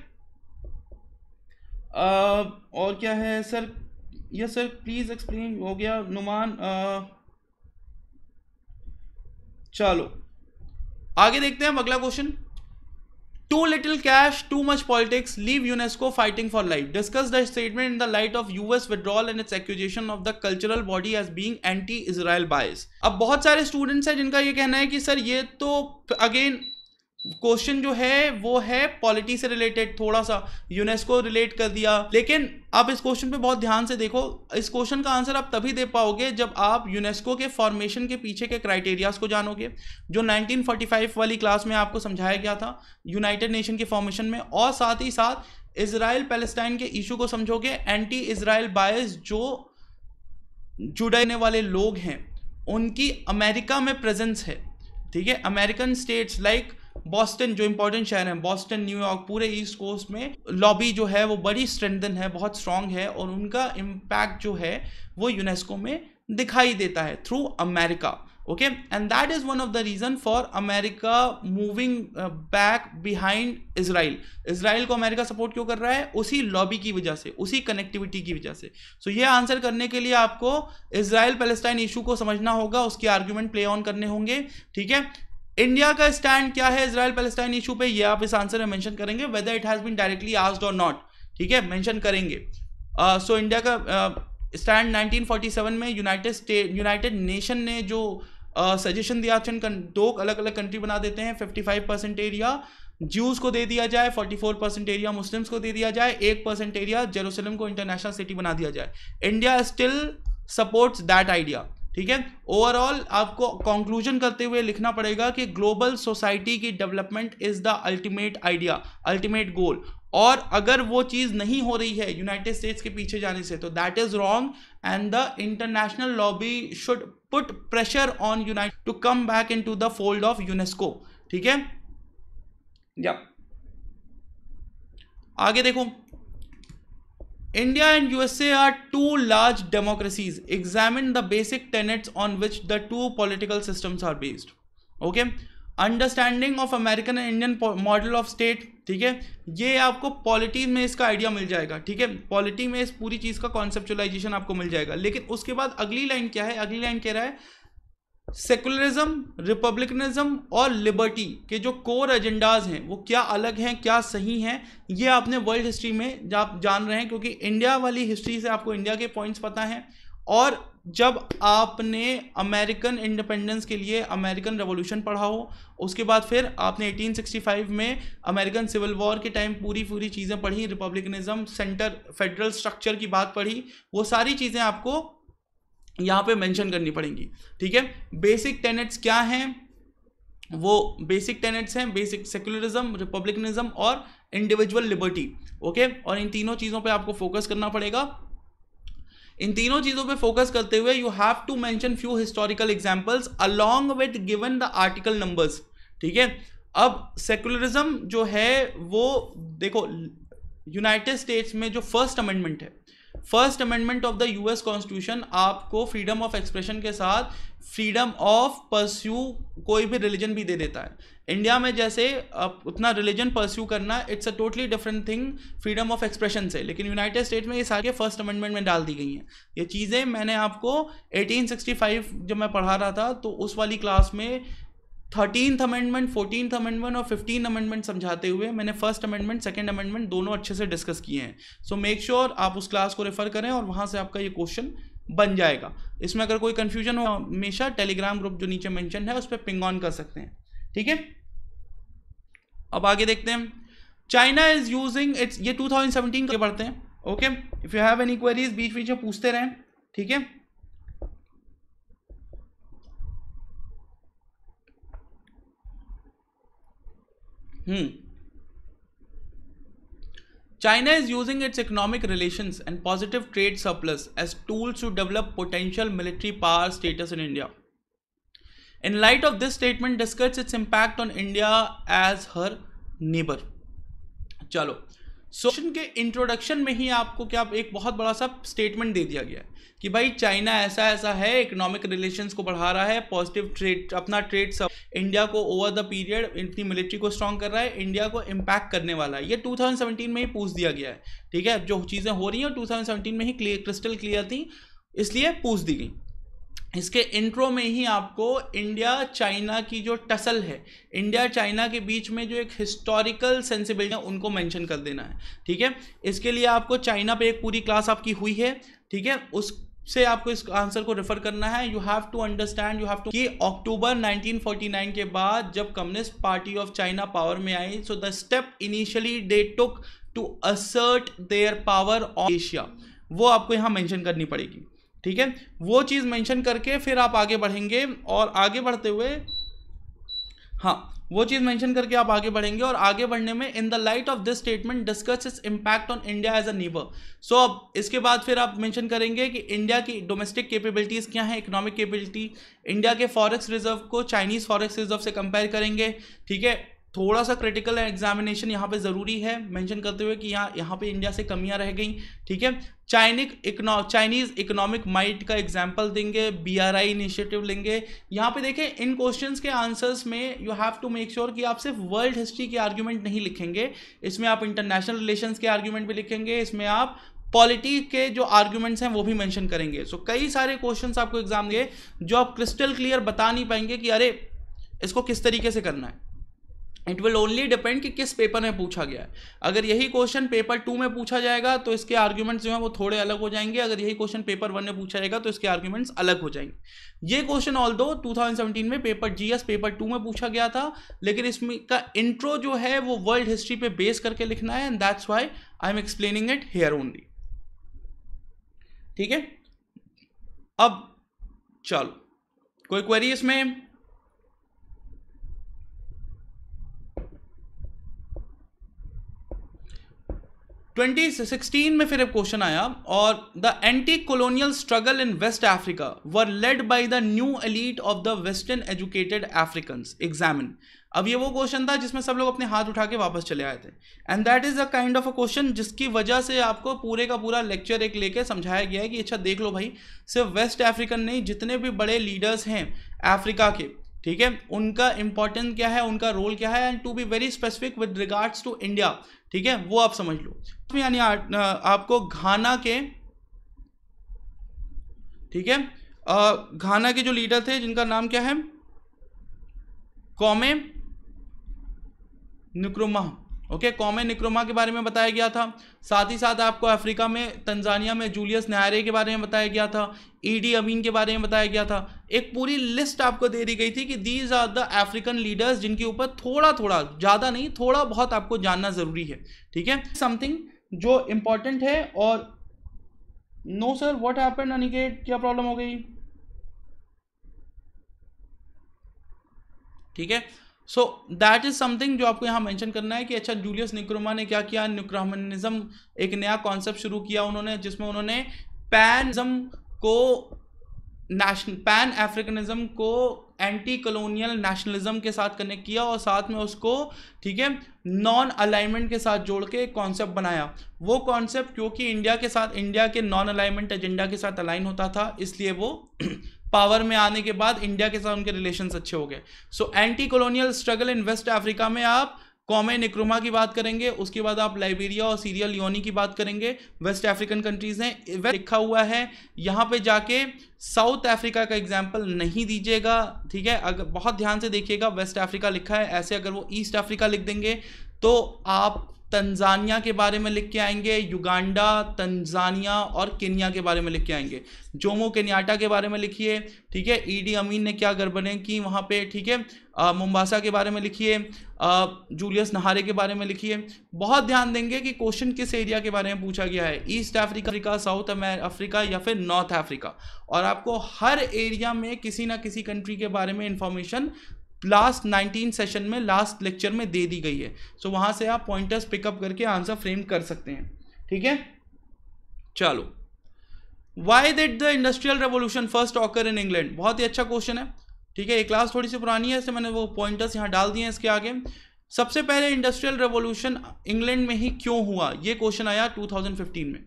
और क्या है sir yes sir please explain हो गया नुमान आ, चलो आगे देखते हैं अगला question too little cash too much politics leave UNESCO fighting for life discuss the statement in the light of US withdrawal and its accusation of the cultural body as being anti Israel bias अब बहुत सारे students हैं जिनका ये कहना है कि sir ये तो अगेन क्वेश्चन जो है वो है पॉलिटी से रिलेटेड थोड़ा सा यूनेस्को रिलेट कर दिया लेकिन आप इस क्वेश्चन पे बहुत ध्यान से देखो इस क्वेश्चन का आंसर आप तभी दे पाओगे जब आप यूनेस्को के फॉर्मेशन के पीछे के क्राइटेरियाज को जानोगे जो 1945 वाली क्लास में आपको समझाया गया था यूनाइटेड नेशन के फॉर्मेशन में और साथ ही साथ इसराइल पैलेस्टाइन के इशू को समझोगे एंटी इसराइल बायस जो जुड़ने वाले लोग हैं उनकी अमेरिका में प्रेजेंस है ठीक है अमेरिकन स्टेट्स लाइक बॉस्टन जो इंपॉर्टेंट शहर है बॉस्टन न्यूयॉर्क पूरे ईस्ट कोस्ट में लॉबी जो है वो बड़ी स्ट्रेंथन है बहुत स्ट्रांग है और उनका इम्पैक्ट जो है वो यूनेस्को में दिखाई देता है through America okay and that is one of the reason for America moving back behind Israel Israel को अमेरिका सपोर्ट क्यों कर रहा है उसी लॉबी की वजह से उसी कनेक्टिविटी की वजह से सो so, ये आंसर करने के लिए आपको इसराइल पैलेस्टाइन इशू को समझना होगा उसके आर्ग्यूमेंट प्ले ऑन करने होंगे ठीक है इंडिया का स्टैंड क्या है इसराइल पैलेस्टाइन इशू पे ये आप इस आंसर में मेंशन करेंगे whether it has been directly asked और नॉट ठीक है मेंशन करेंगे सो uh, इंडिया so का स्टैंड uh, 1947 में यूनाइटेड स्टेट यूनाइटेड नेशन ने जो सजेशन uh, दिया था दो अलग अलग कंट्री बना देते हैं 55 परसेंट एरिया ज्यूज को दे दिया जाए 44 परसेंट एरिया मुस्लिम्स को दे दिया जाए एक परसेंट एरिया जेरूसलम को इंटरनेशनल सिटी बना दिया जाए India still supports that idea ठीक है ओवरऑल आपको कंक्लूजन करते हुए लिखना पड़ेगा कि ग्लोबल सोसाइटी की development is the ultimate idea ultimate goal और अगर वो चीज़ नहीं हो रही है यूनाइटेड स्टेट्स के पीछे जाने से तो that is wrong and the international lobby should put pressure on unite to come back into the fold of UNESCO ठीक है या आगे देखो India and USA are two large democracies examine the basic tenets on which the two political systems are based okay understanding of American and Indian model of state ठीक है ये आपको polity में इसका आइडिया मिल जाएगा ठीक है पॉलिटी में इस पूरी चीज़ का कॉन्सेप्चुलाइजेशन आपको मिल जाएगा लेकिन उसके बाद अगली लाइन क्या है अगली लाइन कह रहा है सेकुलरिज्म रिपब्लिकनिज्म और लिबर्टी के जो कोर एजेंडाज हैं वो क्या अलग हैं क्या सही हैं ये आपने वर्ल्ड हिस्ट्री में आप जान रहे हैं क्योंकि इंडिया वाली हिस्ट्री से आपको इंडिया के पॉइंट्स पता हैं और जब आपने अमेरिकन इंडिपेंडेंस के लिए अमेरिकन रेवोल्यूशन पढ़ा हो उसके बाद फिर आपने 1865 में अमेरिकन सिविल वॉर के टाइम पूरी पूरी चीज़ें पढ़ी रिपब्लिकनिज्म सेंटर फेडरल स्ट्रक्चर की बात पढ़ी वो सारी चीज़ें आपको यहाँ पे मेंशन करनी पड़ेंगी ठीक है बेसिक टेनेट्स क्या हैं वो बेसिक टेनेट्स हैं बेसिक सेक्युलरिज्म रिपब्लिकनिज्म और इंडिविजुअल लिबर्टी ओके और इन तीनों चीज़ों पे आपको फोकस करना पड़ेगा इन तीनों चीज़ों पे फोकस करते हुए you have to mention few historical examples along with given the article numbers ठीक है अब सेकुलरिज्म जो है वो देखो यूनाइटेड स्टेट्स में जो फर्स्ट अमेंडमेंट है first amendment of the US constitution आपको फ्रीडम ऑफ एक्सप्रेशन के साथ फ्रीडम ऑफ परस्यू कोई भी रिलीजन भी दे देता है इंडिया में जैसे आप उतना रिलीजन परस्यू करना it's a totally different thing freedom of expression से लेकिन यूनाइटेड स्टेट में ये सारे फर्स्ट अमेंडमेंट में डाल दी गई हैं ये चीज़ें मैंने आपको 1865 जब मैं पढ़ा रहा था तो उस वाली क्लास में थर्टीनथ अमेंडमेंट फोर्टीनथ अमेंडमेंट और फिफ्टीन अमेंडमेंट समझाते हुए मैंने फर्स्ट अमेंडमेंट सेकेंड अमेंडमेंट दोनों अच्छे से डिस्कस किए हैं सो मेक श्योर आप उस क्लास को रेफर करें और वहाँ से आपका ये क्वेश्चन बन जाएगा इसमें अगर कोई कन्फ्यूजन हो हमेशा टेलीग्राम ग्रुप जो नीचे मैंशन है उस पर पिंग ऑन कर सकते हैं ठीक है अब आगे देखते हैं चाइना इज यूजिंग इट्स ये 2017 के पढ़ते हैं okay if you have any queries बीच बीच में पूछते रहें ठीक है China is using its economic relation and positive trade surplus as tools to develop potential military power status in India in light of this statement discuss its impact on India as her neighbour चलो सोशन के introduction में ही आपको क्या एक बहुत बड़ा सा स्टेटमेंट दे दिया गया है कि भाई चाइना ऐसा ऐसा है इकोनॉमिक रिलेशंस को बढ़ा रहा है पॉजिटिव ट्रेड अपना ट्रेड सब इंडिया को ओवर द पीरियड इतनी मिलिट्री को स्ट्रॉन्ग कर रहा है इंडिया को इम्पैक्ट करने वाला है ये 2017 में ही पूछ दिया गया है ठीक है जो चीज़ें हो रही हैं टू में ही क्लियर क्रिस्टल क्लियर थी इसलिए पूछ दी गई इसके इंट्रो में ही आपको इंडिया चाइना की जो टसल है इंडिया चाइना के बीच में जो एक हिस्टोरिकल सेंसिबिलिटी है उनको मेंशन कर देना है ठीक है इसके लिए आपको चाइना पे एक पूरी क्लास आपकी हुई है ठीक है उस से आपको इस आंसर को रेफर करना है you have to understand you have to कि अक्टूबर 1949 के बाद जब communist party of China power में आई so the step initially they took to assert their power of Asia वो आपको यहाँ मेंशन करनी पड़ेगी ठीक है वो चीज़ मेंशन करके फिर आप आगे बढ़ेंगे और आगे बढ़ते हुए हाँ वो चीज़ मेंशन करके आप आगे बढ़ेंगे और आगे बढ़ने में in the light of this statement discuss is impact on India as a neighbour so अब इसके बाद फिर आप मेंशन करेंगे कि इंडिया की डोमेस्टिक कैपेबिलिटीज़ क्या है इकोनॉमिक कैपेबिलिटी इंडिया के फॉरेक्स रिजर्व को चाइनीज़ फॉरेक्स रिजर्व से कंपेयर करेंगे ठीक है थोड़ा सा क्रिटिकल एग्जामिनेशन यहाँ पे ज़रूरी है मेंशन करते हुए कि यहाँ यहाँ पे इंडिया से कमियाँ रह गई ठीक है चाइनिक इकनो चाइनीज़ इकोनॉमिक माइट का एग्जाम्पल देंगे बीआरआई इनिशिएटिव लेंगे यहाँ पे देखें इन क्वेश्चंस के आंसर्स में you have to make sure कि आप सिर्फ वर्ल्ड हिस्ट्री के आर्ग्यूमेंट नहीं लिखेंगे इसमें आप इंटरनेशनल रिलेशन के आर्ग्यूमेंट भी लिखेंगे इसमें आप पॉलिटी के जो आर्ग्यूमेंट्स हैं वो भी मैंशन करेंगे सो so, कई सारे क्वेश्चन आपको एग्जाम दिए जो आप क्रिस्टल क्लियर बता नहीं पाएंगे कि अरे इसको किस तरीके से करना है इट विल ओनली डिपेंड कि किस पेपर में पूछा गया है अगर यही क्वेश्चन पेपर टू में पूछा जाएगा तो इसके आर्ग्यूमेंट्स जो हैं वो थोड़े अलग हो जाएंगे अगर यही क्वेश्चन पेपर वन में पूछा जाएगा तो इसके आर्ग्यूमेंट्स अलग हो जाएंगे ये क्वेश्चन ऑल दो टू में पेपर एस पेपर टू में पूछा गया था लेकिन इसमें का इंट्रो जो है वो वर्ल्ड हिस्ट्री पे बेस करके लिखना है and that's why I am explaining it here only ठीक है अब चलो कोई क्वेरी इसमें 2016 में फिर एक क्वेश्चन आया और the anti colonial struggle in waste Africa were led by the new elite of the western educated African examine अब ये वो क्वेश्चन था जिसमें सब लोग अपने हाथ उठा के वापस चले आए थे and that is a kind of a question जिसकी वजह से आपको पूरे का पूरा लेक्चर एक लेके समझाया गया है कि अच्छा देख लो भाई सिर्फ वेस्ट अफ्रीकन नहीं जितने भी बड़े लीडर्स हैं अफ्रीका के ठीक है उनका इंपॉर्टेंस क्या है उनका रोल क्या है and to be very specific with regards to India ठीक है वो आप समझ लो यानी आपको घाना के ठीक है घाना के जो लीडर थे जिनका नाम क्या है कॉमे निक्रोमा ओके कॉमे निक्रोमा के बारे में बताया गया था साथ ही साथ आपको अफ्रीका में तंजानिया में जूलियस नायरे के बारे में बताया गया था ईडी e अमीन के बारे में बताया गया था एक पूरी लिस्ट आपको दे दी गई थी कि these are the African leaders जिनके ऊपर थोड़ा थोड़ा ज़्यादा नहीं थोड़ा बहुत आपको जानना ज़रूरी है ठीक है समथिंग जो इम्पोर्टेंट है और no sir what happened Aniket क्या प्रॉब्लम हो गई ठीक है सो दैट इज समथिंग जो आपको यहां मेंशन करना है कि अच्छा जूलियस निक्रोमा ने क्या किया निक्रोमनिज्म एक नया कॉन्सेप्ट शुरू किया उन्होंने जिसमें उन्होंने पैनिज्म को नेशनल पैन अफ्रीकनिज्म को एंटी कलोनियल नेशनलिज्म के साथ कनेक्ट किया और साथ में उसको ठीक है नॉन अलाइनमेंट के साथ जोड़ के एक कॉन्सेप्ट बनाया वो कॉन्सेप्ट क्योंकि इंडिया के साथ इंडिया के नॉन अलाइनमेंट एजेंडा के साथ अलाइन होता था इसलिए वो पावर में आने के बाद इंडिया के साथ उनके रिलेशन अच्छे हो गए so anti colonial struggle in waste Africa में आप कॉमे निक्रोमा की बात करेंगे उसके बाद आप लाइबेरिया और सीरिया लियोनी की बात करेंगे वेस्ट अफ्रीकन कंट्रीज हैं वह लिखा हुआ है यहाँ पे जाके साउथ अफ्रीका का एग्जाम्पल नहीं दीजिएगा ठीक है अगर बहुत ध्यान से देखिएगा वेस्ट अफ्रीका लिखा है ऐसे अगर वो ईस्ट अफ्रीका लिख देंगे तो आप तंजानिया के बारे में लिख के आएंगे युगांडा तंजानिया और केनिया के बारे में लिख के आएंगे जोमो केन्याटा के बारे में लिखिए ठीक है ईडी e अमीन ने क्या गड़बड़े की वहाँ पे ठीक है मुम्बासा के बारे में लिखिए जूलियस नहारे के बारे में लिखिए बहुत ध्यान देंगे कि क्वेश्चन किस एरिया के बारे में पूछा गया है ईस्ट अफ्रीका साउथ अफ्रीका या फिर नॉर्थ अफ्रीका और आपको हर एरिया में किसी ना किसी कंट्री के बारे में इंफॉर्मेशन लास्ट 19 सेशन में लास्ट लेक्चर में दे दी गई है सो so, वहां से आप पॉइंटर्स पिकअप करके आंसर फ्रेम कर सकते हैं ठीक है चलो why did the industrial revolution first occur in England बहुत ही अच्छा क्वेश्चन है ठीक है ये क्लास थोड़ी सी पुरानी है इससे मैंने वो पॉइंटर्स यहाँ डाल दिए हैं इसके आगे सबसे पहले इंडस्ट्रियल रेवोल्यूशन इंग्लैंड में ही क्यों हुआ ये क्वेश्चन आया 2015 में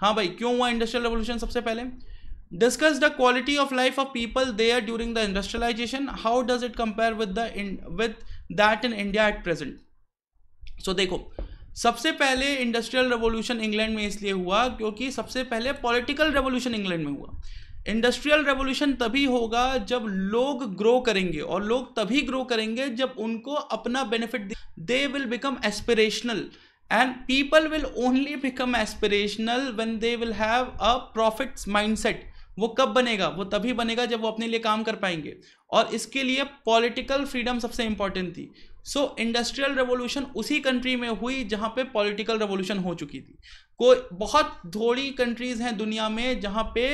हाँ भाई क्यों हुआ इंडस्ट्रियल रेवोल्यूशन सबसे पहले discuss the quality of life of people they are the the industrialisation how does it with with in, with that in india at present so dekho सबसे पहले इंडस्ट्रियल रेवोल्यूशन इंग्लैंड में इसलिए हुआ क्योंकि सबसे पहले पॉलिटिकल रेवोल्यूशन इंग्लैंड में हुआ इंडस्ट्रियल रेवोल्यूशन तभी होगा जब लोग ग्रो करेंगे और लोग तभी ग्रो करेंगे जब उनको अपना benefit they will become aspirational and people will only become aspirational when they will have a profit mindset वो कब बनेगा वो तभी बनेगा जब वो अपने लिए काम कर पाएंगे और इसके लिए पॉलिटिकल फ्रीडम सबसे इंपॉर्टेंट थी सो इंडस्ट्रियल रेवोल्यूशन उसी कंट्री में हुई जहाँ पे पॉलिटिकल रेवोल्यूशन हो चुकी थी कोई बहुत थोड़ी कंट्रीज़ हैं दुनिया में जहाँ पे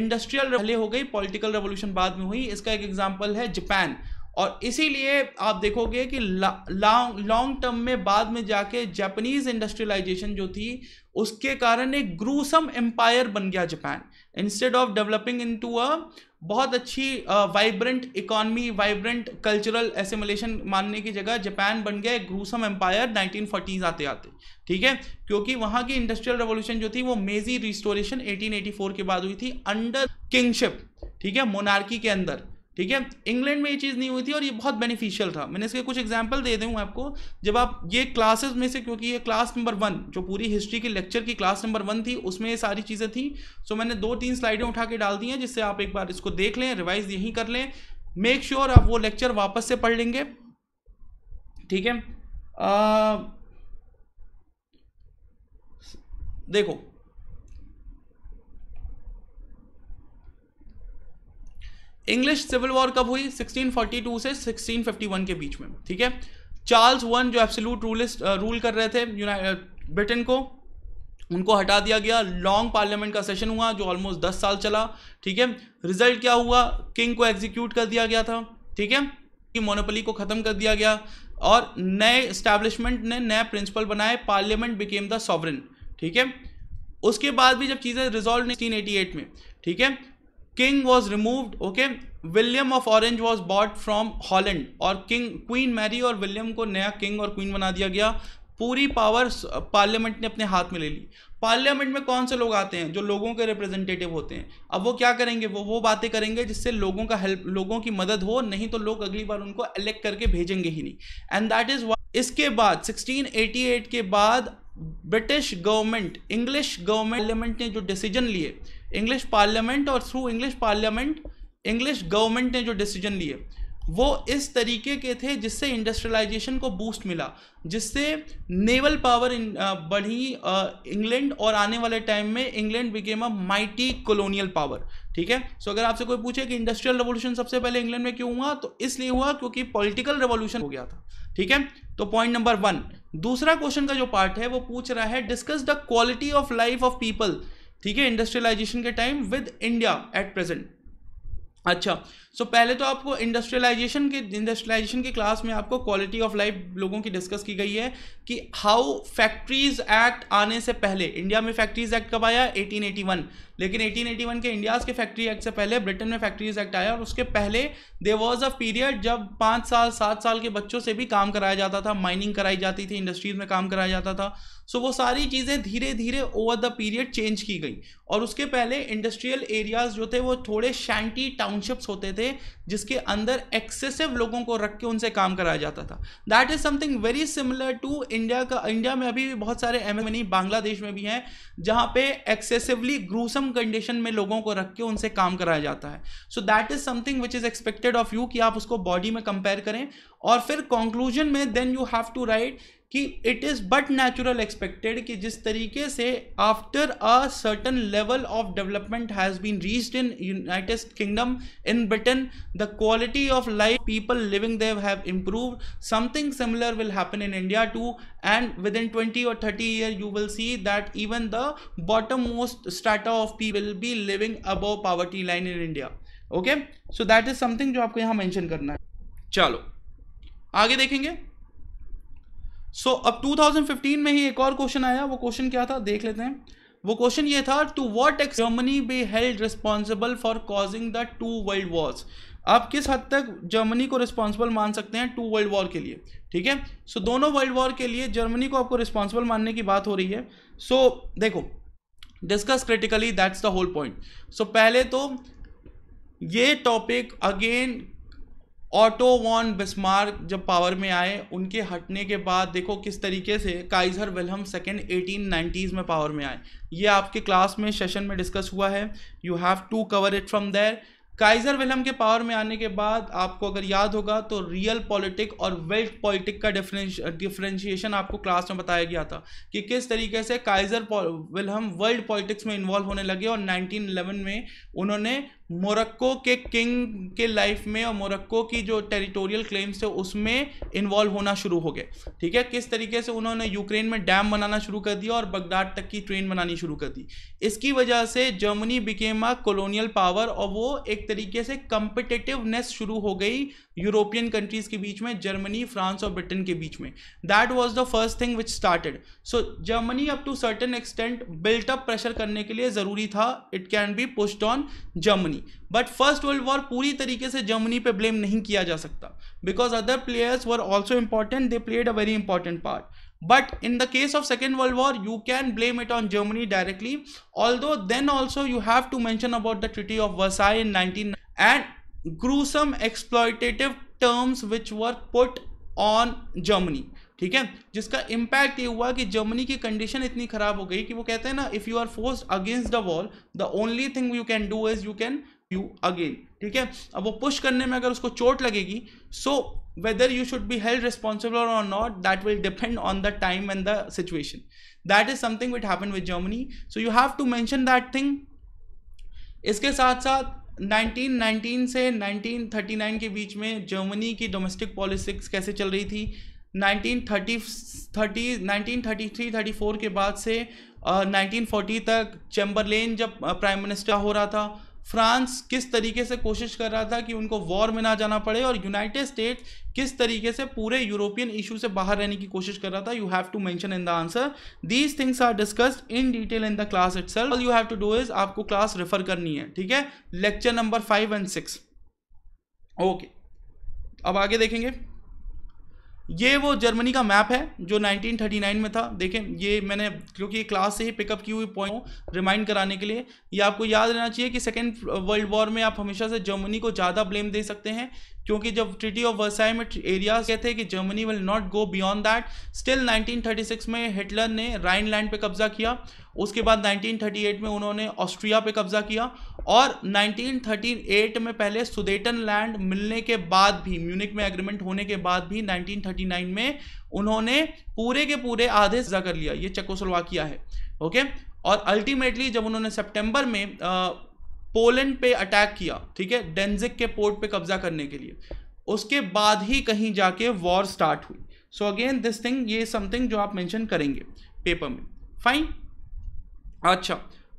इंडस्ट्रियल पहले हो गई पॉलिटिकल रेवोल्यूशन बाद में हुई इसका एक एग्जाम्पल है जापान और इसीलिए आप देखोगे कि लॉन्ग लॉन्ग टर्म में बाद में जाके जापानीज इंडस्ट्रियलाइजेशन जो थी उसके कारण एक ग्रूसम एम्पायर बन गया Japan instead of developing into a बहुत अच्छी vibrant economy vibrant cultural assimilation मानने की जगह जापान बन गया एक ग्रूसम एम्पायर नाइनटीन आते आते ठीक है क्योंकि वहाँ की इंडस्ट्रियल रेवोल्यूशन जो थी वो मेजी रिस्टोरेशन 1884 के बाद हुई थी अंडर किंगशिप ठीक है मोनार्की के अंदर ठीक है इंग्लैंड में ये चीज़ नहीं हुई थी और ये बहुत बेनिफिशियल था मैंने इसके कुछ एग्जाम्पल दे दूँ आपको जब आप ये क्लासेस में से क्योंकि ये क्लास नंबर वन जो पूरी हिस्ट्री की लेक्चर की क्लास नंबर वन थी उसमें ये सारी चीज़ें थी सो मैंने दो तीन स्लाइडें उठा के डाल दी हैं जिससे आप एक बार इसको देख लें रिवाइज यहीं कर लें मेक श्योर sure आप वो लेक्चर वापस से पढ़ लेंगे ठीक है देखो इंग्लिश सिविल वॉर कब हुई 1642 से 1651 के बीच में ठीक है चार्ल्स वन जो एब्सोलूट रूलिस्ट रूल कर रहे थे ब्रिटेन को उनको हटा दिया गया लॉन्ग पार्लियामेंट का सेशन हुआ जो ऑलमोस्ट दस साल चला ठीक है रिजल्ट क्या हुआ किंग को एग्जीक्यूट कर दिया गया था ठीक है कि मोनोपली को ख़त्म कर दिया गया और नए इस्टेब्लिशमेंट ने नया प्रिंसिपल बनाए पार्लियामेंट बिकेम द सॉवरन ठीक है उसके बाद भी जब चीज़ें रिजॉल्व 1888 में ठीक है king was removed okay William of Orange was bought from Holland और किंग क्वीन मैरी और विलियम को नया किंग और क्वीन बना दिया गया पूरी पावर पार्लियामेंट ने अपने हाथ में ले ली पार्लियामेंट में कौन से लोग आते हैं जो लोगों के रिप्रेजेंटेटिव होते हैं अब वो क्या करेंगे वो वो बातें करेंगे जिससे लोगों का हेल्प लोगों की मदद हो नहीं तो लोग अगली बार उनको इलेक्ट करके भेजेंगे ही नहीं एंड दैट इज इसके बाद 1688 के बाद ब्रिटिश गवर्नमेंट इंग्लिश गवर्नमेंट ने जो डिसीजन लिए इंग्लिश पार्लियामेंट और through English parliament English government ने जो डिसीजन लिए वो इस तरीके के थे जिससे इंडस्ट्रियलाइजेशन को बूस्ट मिला जिससे नेवल पावर बढ़ी इंग्लैंड और आने वाले टाइम में England became a mighty colonial power ठीक है सो अगर आपसे कोई पूछे कि इंडस्ट्रियल रेवोल्यूशन सबसे पहले इंग्लैंड में क्यों हुआ तो इसलिए हुआ क्योंकि पॉलिटिकल रेवोल्यूशन हो गया था ठीक है तो पॉइंट नंबर वन दूसरा क्वेश्चन का जो पार्ट है वो पूछ रहा है discuss the quality of life of people ठीक है इंडस्ट्रियलाइजेशन के time with India at present अच्छा सो so पहले तो आपको इंडस्ट्रियलाइजेशन के इंडस्ट्रियलाइजेशन की क्लास में आपको क्वालिटी ऑफ लाइफ लोगों की डिस्कस की गई है कि हाउ फैक्ट्रीज एक्ट आने से पहले इंडिया में फैक्ट्रीज एक्ट कब आया 1881 लेकिन 1881 के इंडिया के फैक्ट्री एक्ट से पहले ब्रिटेन में फैक्ट्रीज एक्ट आया और उसके पहले दे वॉज अ पीरियड जब पाँच साल सात साल के बच्चों से भी काम कराया जाता था माइनिंग कराई जाती थी इंडस्ट्रीज में काम कराया जाता था सो so, वो सारी चीज़ें धीरे धीरे ओवर द पीरियड चेंज की गई और उसके पहले इंडस्ट्रियल एरियाज जो थे वो थोड़े शैंटी टाउनशिप्स होते थे जिसके अंदर एक्सेसिव लोगों को रख के उनसे काम कराया जाता था that is something very similar to India का इंडिया में अभी भी बहुत सारे एम बांग्लादेश e में भी हैं जहाँ पे एक्सेसिवली ग्रूसम कंडीशन में लोगों को रख के उनसे काम कराया जाता है so that is something which is expected of you कि आप उसको बॉडी में कंपेयर करें और फिर कॉन्क्लूजन में then you have to write कि it is but natural expected कि जिस तरीके से after a certain level of development has been reached in United Kingdom in Britain the quality of life people living there have improve something similar will happen in India too and within twenty और thirty year you will see that even the bottom most strata of P will be living above poverty line in India okay so that is something जो आपको यहाँ mention करना है चलो आगे देखेंगे सो अब 2015 में ही एक और क्वेश्चन आया वो क्वेश्चन क्या था देख लेते हैं वो क्वेश्चन ये था to what ex Germany be held responsible for causing the two world wars आप किस हद तक जर्मनी को रिस्पॉन्सिबल मान सकते हैं टू वर्ल्ड वॉर के लिए ठीक है सो दोनों वर्ल्ड वॉर के लिए जर्मनी को आपको रिस्पॉन्सिबल मानने की बात हो रही है सो so, देखो discuss critically that's the whole point so पहले तो ये topic again Otto von Bismarck जब पावर में आए उनके हटने के बाद देखो किस तरीके से Kaiser Wilhelm second eighteen nineties में पावर में आए ये आपके क्लास में सेशन में डिस्कस हुआ है you have to cover it from there Kaiser Wilhelm के पावर में आने के बाद आपको अगर याद होगा तो रियल पॉलिटिक और वेल्थ पॉलिटिक का डिफ्रेंशिएशन आपको क्लास में बताया गया था कि किस तरीके से काइजर वेलहम वर्ल्ड पॉलिटिक्स में इन्वॉल्व होने लगे और 1911 में उन्होंने मोरक्को के किंग के लाइफ में और मोरक्को की जो टेरिटोरियल क्लेम्स थे उसमें इन्वॉल्व होना शुरू हो गए ठीक है किस तरीके से उन्होंने यूक्रेन में डैम बनाना शुरू कर दिया और बगदाद तक की ट्रेन बनानी शुरू कर दी इसकी वजह से Germany became a colonial power और वो एक तरीके से कंपिटेटिवनेस शुरू हो गई यूरोपियन कंट्रीज के बीच में जर्मनी फ्रांस और ब्रिटेन के बीच में that was the first thing which started so Germany up to certain extent built up pressure करने के लिए ज़रूरी था it can be pushed on Germany but first world war पूरी तरीके से जर्मनी पे ब्लेम नहीं किया जा सकता because other players were also important they played a very important part but in the case of second world war you can blame it on Germany directly although then also you have to mention about the treaty of Versailles in nineteen and gruesome exploitative terms which were put on Germany ठीक है जिसका impact ये हुआ कि Germany की condition इतनी खराब हो गई कि वो कहते हैं ना if you are force against the wall the only thing you can do is you can you again ठीक है अब वो पुश करने में अगर उसको चोट लगेगी so whether you should be held responsible और not that will depend on the time and the situation that is something which happen with Germany so you have to mention that thing इसके साथ साथ 1919 से 1939 के बीच में Germany की domestic पॉलिसिक्स कैसे चल रही थी 1930 30 1933 34 के बाद से uh, 1940 तक चैम्बरलेन जब प्राइम मिनिस्टर हो रहा था फ्रांस किस तरीके से कोशिश कर रहा था कि उनको वॉर में ना जाना पड़े और यूनाइटेड स्टेट किस तरीके से पूरे यूरोपियन इशू से बाहर रहने की कोशिश कर रहा था you have to mention in the answer these things are discussed in detail in the class itself you have to do is आपको क्लास रेफर करनी है ठीक है lecture number five and six okay अब आगे देखेंगे ये वो जर्मनी का मैप है जो 1939 में था देखें ये मैंने क्योंकि क्लास से ही पिकअप की हुई पॉइंट रिमाइंड कराने के लिए ये आपको याद रहना चाहिए कि सेकेंड वर्ल्ड वॉर में आप हमेशा से जर्मनी को ज़्यादा ब्लेम दे सकते हैं क्योंकि जब ट्रिटी ऑफ वर्साई में एरियाज कहते हैं कि Germany will not go beyond that still 1936 में हिटलर ने राइन लैंड पे कब्जा किया उसके बाद 1938 में उन्होंने ऑस्ट्रिया पे कब्जा किया और 1938 में पहले सुदेटन लैंड मिलने के बाद भी म्यूनिक में एग्रीमेंट होने के बाद भी 1939 में उन्होंने पूरे के पूरे आधे कब्जा कर लिया ये चकोस्लोवाकिया है ओके और अल्टीमेटली जब उन्होंने सेप्टेम्बर में आ, पोलैंड पे अटैक किया ठीक है डेंजिक के पोर्ट पे कब्जा करने के लिए उसके बाद ही कहीं जाके वॉर स्टार्ट हुई सो अगेन दिस थिंग ये समथिंग जो आप मेंशन करेंगे पेपर में फाइन अच्छा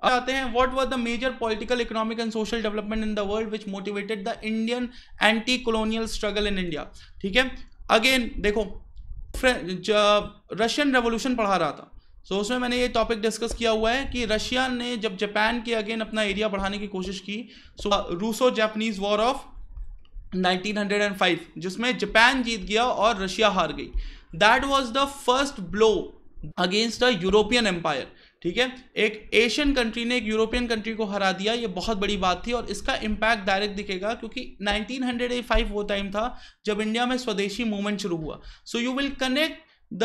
आते हैं what were the major political economic and social development in the world which motivated the Indian anti colonial struggle in India ठीक है अगेन देखो रशियन रेवोल्यूशन पढ़ा रहा था सो so, उसमें मैंने ये टॉपिक डिस्कस किया हुआ है कि रशिया ने जब जापान के अगेन अपना एरिया बढ़ाने की कोशिश की so Russo Japanese war of 1905 जिसमें जापान जीत गया और रशिया हार गई that was the first blow against the European empire ठीक है एक एशियन कंट्री ने एक यूरोपियन कंट्री को हरा दिया ये बहुत बड़ी बात थी और इसका इम्पैक्ट डायरेक्ट दिखेगा क्योंकि 1905 वो टाइम था जब इंडिया में स्वदेशी मूवमेंट शुरू हुआ so you will connect the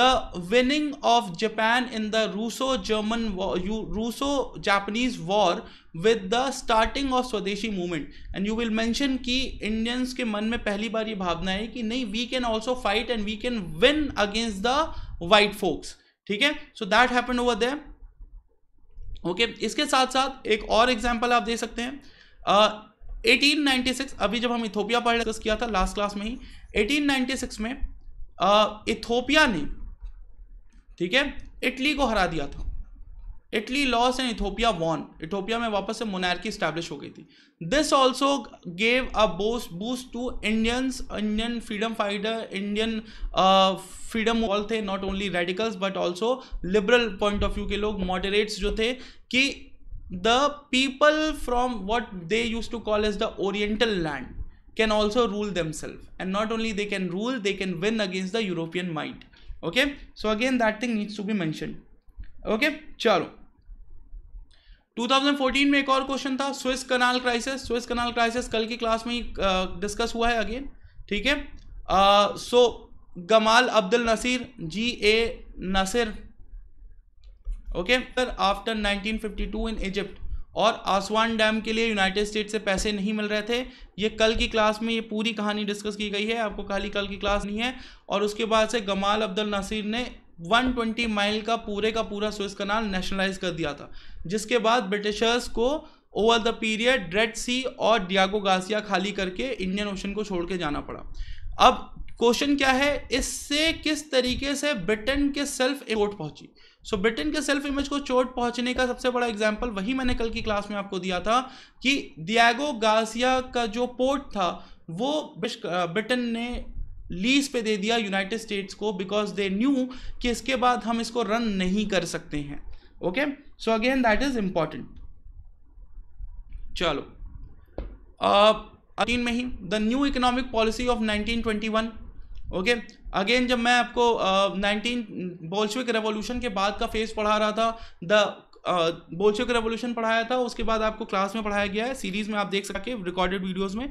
winning of Japan in the Russo German Russo Japanese war with the starting of Swadeshi movement and you will mention कि इंडियंस के मन में पहली बार ये भावना है कि नहीं we can also fight and we can win against the white folks ठीक है so that happen over the okay इसके साथ साथ एक और एग्जाम्पल आप दे सकते हैं एटीन uh, अभी जब हम इथोपिया पर डिस्कस किया था लास्ट क्लास में ही 1896 में इथोपिया ने ठीक है इटली को हरा दिया था Italy lost and Ethiopia won Ethiopia में वापस से मोनार्की स्टैब्लिश हो गई थी this also gave a boost boost to Indians Indian freedom fighter Indian freedom वॉल थे not only radicals but also liberal point of view के लोग मॉडरेट्स जो थे कि the people from what they use to call as the oriental land can also rule themselves and not only they can rule they can win against the european might okay so again that thing needs to be mentioned okay chalo 2014 में एक और question था Suez canal crisis Suez canal crisis कल की class में ही discuss हुआ है again ठीक है so Gamal Abdul Nasser ji ए Nasser okay after 1952 in egypt और आसवान डैम के लिए यूनाइटेड स्टेट से पैसे नहीं मिल रहे थे ये कल की क्लास में ये पूरी कहानी डिस्कस की गई है आपको खाली कल की क्लास नहीं है और उसके बाद से गमाल अब्दुल नासिर ने 120 माइल का पूरे का पूरा स्विस कनाल नेशनलाइज कर दिया था जिसके बाद ब्रिटिशर्स को over the period Red Sea और डियागो गासिया खाली करके इंडियन ओशन को छोड़ के जाना पड़ा अब क्वेश्चन क्या है इससे किस तरीके से ब्रिटेन के सेल्फ एवोट पहुंची सो ब्रिटेन के सेल्फ इमेज को चोट पहुंचने का सबसे बड़ा एग्जाम्पल वही मैंने कल की क्लास में आपको दिया था कि दियागो गासिया का जो पोर्ट था वो ब्रिटेन ने लीज पे दे दिया यूनाइटेड स्टेट्स को बिकॉज दे न्यू कि इसके बाद हम इसको रन नहीं कर सकते हैं okay so again that is important चलो तीन में ही the new economic policy of 1921 okay okay? Again जब मैं आपको नाइनटीन बोल्शविक रेवोल्यूशन के बाद का फेज पढ़ा रहा था द बोल्शविक रेवोल्यूशन पढ़ाया था उसके बाद आपको क्लास में पढ़ाया गया है सीरीज में आप देख सके रिकॉर्डेड वीडियोस में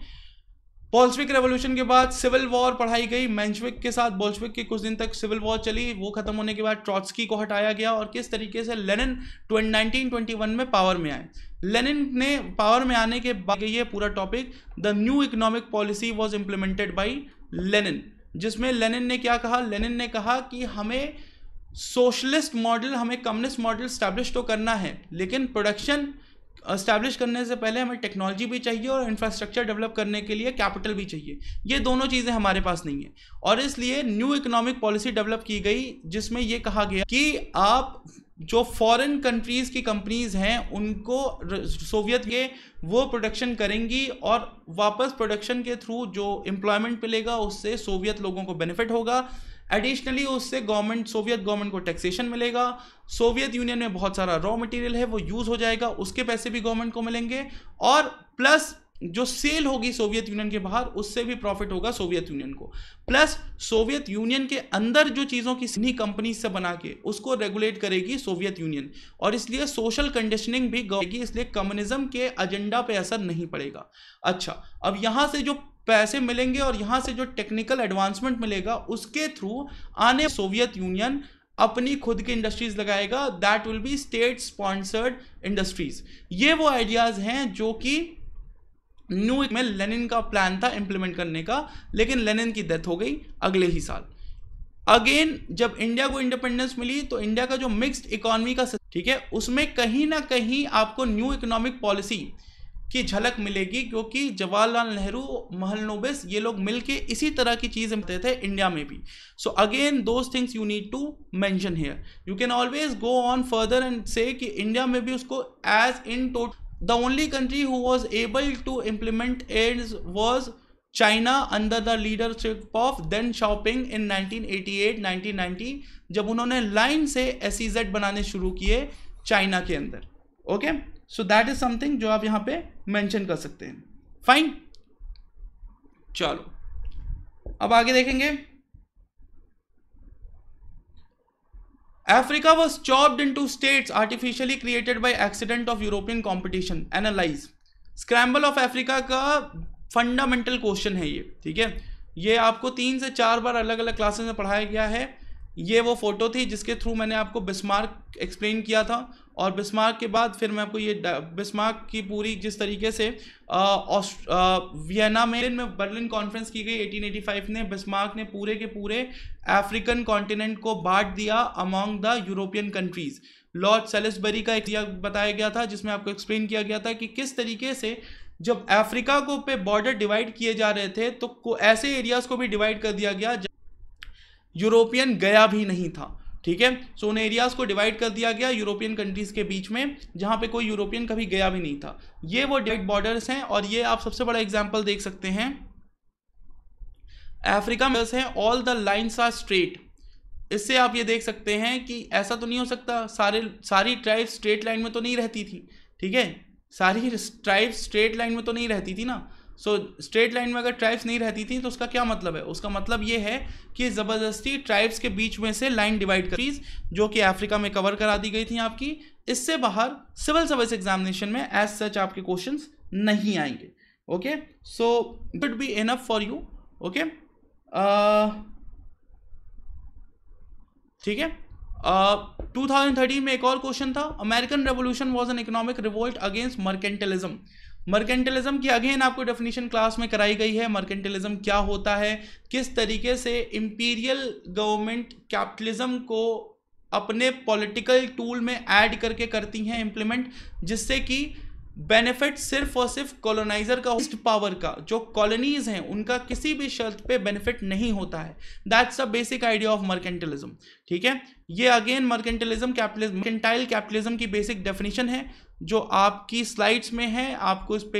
बोल्शविक रेवोल्यूशन के बाद सिविल वॉर पढ़ाई गई मैंशविक के साथ बोल्शविक के कुछ दिन तक सिविल वॉर चली वो खत्म होने के बाद ट्रॉट्सकी को हटाया गया और किस तरीके से लेनिन नाइनटीन ट्वेंटी वन में पावर में आए लेनिन ने पावर में आने के बाद ये पूरा topic the new economic policy was implemented by Lenin जिसमें लेनिन ने क्या कहा लेनिन ने कहा कि हमें सोशलिस्ट मॉडल हमें कम्युनिस्ट मॉडल स्टैब्लिश तो करना है लेकिन प्रोडक्शन इस्टेब्लिश करने से पहले हमें टेक्नोलॉजी भी चाहिए और इंफ्रास्ट्रक्चर डेवलप करने के लिए कैपिटल भी चाहिए ये दोनों चीज़ें हमारे पास नहीं है और इसलिए न्यू इकोनॉमिक पॉलिसी डेवलप की गई जिसमें यह कहा गया कि आप जो फॉरेन कंट्रीज़ की कंपनीज़ हैं उनको सोवियत के वो प्रोडक्शन करेंगी और वापस प्रोडक्शन के थ्रू जो एम्प्लॉयमेंट मिलेगा उससे सोवियत लोगों को बेनिफिट होगा एडिशनली उससे गवर्नमेंट सोवियत गवर्नमेंट को टैक्सेशन मिलेगा सोवियत यूनियन में बहुत सारा रॉ मटेरियल है वो यूज़ हो जाएगा उसके पैसे भी गवर्नमेंट को मिलेंगे और प्लस जो सेल होगी सोवियत यूनियन के बाहर उससे भी प्रॉफिट होगा सोवियत यूनियन को प्लस सोवियत यूनियन के अंदर जो चीज़ों की सिनी कंपनी से बना के उसको रेगुलेट करेगी सोवियत यूनियन और इसलिए सोशल कंडीशनिंग भी गएगी इसलिए कम्युनिज्म के एजेंडा पे असर नहीं पड़ेगा अच्छा अब यहाँ से जो पैसे मिलेंगे और यहाँ से जो टेक्निकल एडवांसमेंट मिलेगा उसके थ्रू आने सोवियत यूनियन अपनी खुद की इंडस्ट्रीज लगाएगा that will be state sponsored industries ये वो आइडियाज़ हैं जो कि न्यू में लेनिन का प्लान था इंप्लीमेंट करने का लेकिन लेनिन की डेथ हो गई अगले ही साल अगेन जब इंडिया को इंडिपेंडेंस मिली तो इंडिया का जो मिक्स्ड इकोनॉमी का ठीक है उसमें कहीं ना कहीं आपको न्यू इकोनॉमिक पॉलिसी की झलक मिलेगी क्योंकि जवाहरलाल नेहरू महल नोबिस ये लोग मिलके इसी तरह की चीज़ देते थे इंडिया में भी so again those things you need to mention here you can always go on further and say कि इंडिया में भी उसको as in tot the only country who was able to implement it's was China under the leadership of Deng Xiaoping in 1988 1990 जब उन्होंने line से S e बनाने शुरू किए चाइना के अंदर okay okay? So that is something जो आप यहां पे मेंशन कर सकते हैं फाइन चलो अब आगे देखेंगे Africa was chopped into state artificially created by accident of European competition analyse scramble of Africa का फंडामेंटल क्वेश्चन है ये ठीक है ये आपको तीन से चार बार अलग अलग क्लासेस में पढ़ाया गया है ये वो फोटो थी जिसके थ्रू मैंने आपको बिस्मार्क एक्सप्लेन किया था और बिस्मार्क के बाद फिर मैं आपको ये बिस्मार्क की पूरी जिस तरीके से वियना में में बर्लिन कॉन्फ्रेंस की गई 1885 ने बिस्मार्क ने पूरे के पूरे अफ्रीकन कॉन्टिनेंट को बांट दिया among the European countries Lord Salisbury का एक बताया गया था जिसमें आपको एक्सप्लेन किया गया था कि किस तरीके से जब अफ्रीका को पे बॉर्डर डिवाइड किए जा रहे थे तो को ऐसे एरियाज को भी डिवाइड कर दिया गया यूरोपियन गया भी नहीं था ठीक है सो उन एरियाज को डिवाइड कर दिया गया यूरोपियन कंट्रीज के बीच में जहाँ पे कोई यूरोपियन कभी गया भी नहीं था ये वो डिवाइड बॉर्डर्स हैं और ये आप सबसे बड़ा एग्जाम्पल देख सकते हैं अफ्रीका में है all the lines are straight इससे आप ये देख सकते हैं कि ऐसा तो नहीं हो सकता सारे सारी ट्राइब स्ट्रेट लाइन में तो नहीं रहती थी ठीक है सारी ट्राइब स्ट्रेट लाइन में तो नहीं रहती थी ना सो स्ट्रेट लाइन में अगर ट्राइब्स नहीं रहती थी तो उसका क्या मतलब है उसका मतलब ये है कि ज़बरदस्ती ट्राइब्स के बीच में से लाइन डिवाइड कर जो कि अफ्रीका में कवर करा दी गई थी आपकी इससे बाहर सिविल सर्विस एग्जामिनेशन में एज सच आपके क्वेश्चन नहीं आएंगे okay so it be enough for you okay ठीक है टू uh, थर्टीन में एक और क्वेश्चन था American revolution was an economic revolt against mercantilism mercantilism की अगेन आपको डेफिनेशन क्लास में कराई गई है मर्केंटलिज्म क्या होता है किस तरीके से इम्पीरियल गवर्नमेंट कैपिटलिज्म को अपने पॉलिटिकल टूल में ऐड करके करती हैं इम्प्लीमेंट जिससे कि बेनिफिट सिर्फ और सिर्फ कॉलोनाइजर का होस्ट पावर का जो कॉलोनीज हैं उनका किसी भी शर्त पे बेनिफिट नहीं होता है that's a basic idea of mercantilism ठीक है ये again mercantilism capitalism mercantile capitalism की बेसिक डेफिनेशन है जो आपकी स्लाइड्स में है आपको इस पे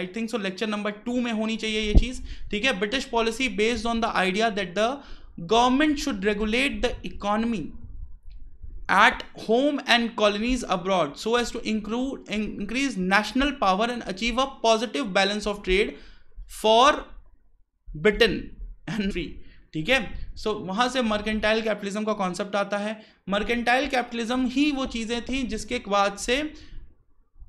I think so lecture number two में होनी चाहिए ये चीज़ ठीक है British policy based on the idea that the government should regulate the economy at home and colonies abroad so as to include, increase national power and achieve a positive balance of trade for Britain and free ठीक है so so, से mercantile capitalism का concept आता है mercantile capitalism ही वो चीज़ें थी जिसके बाद से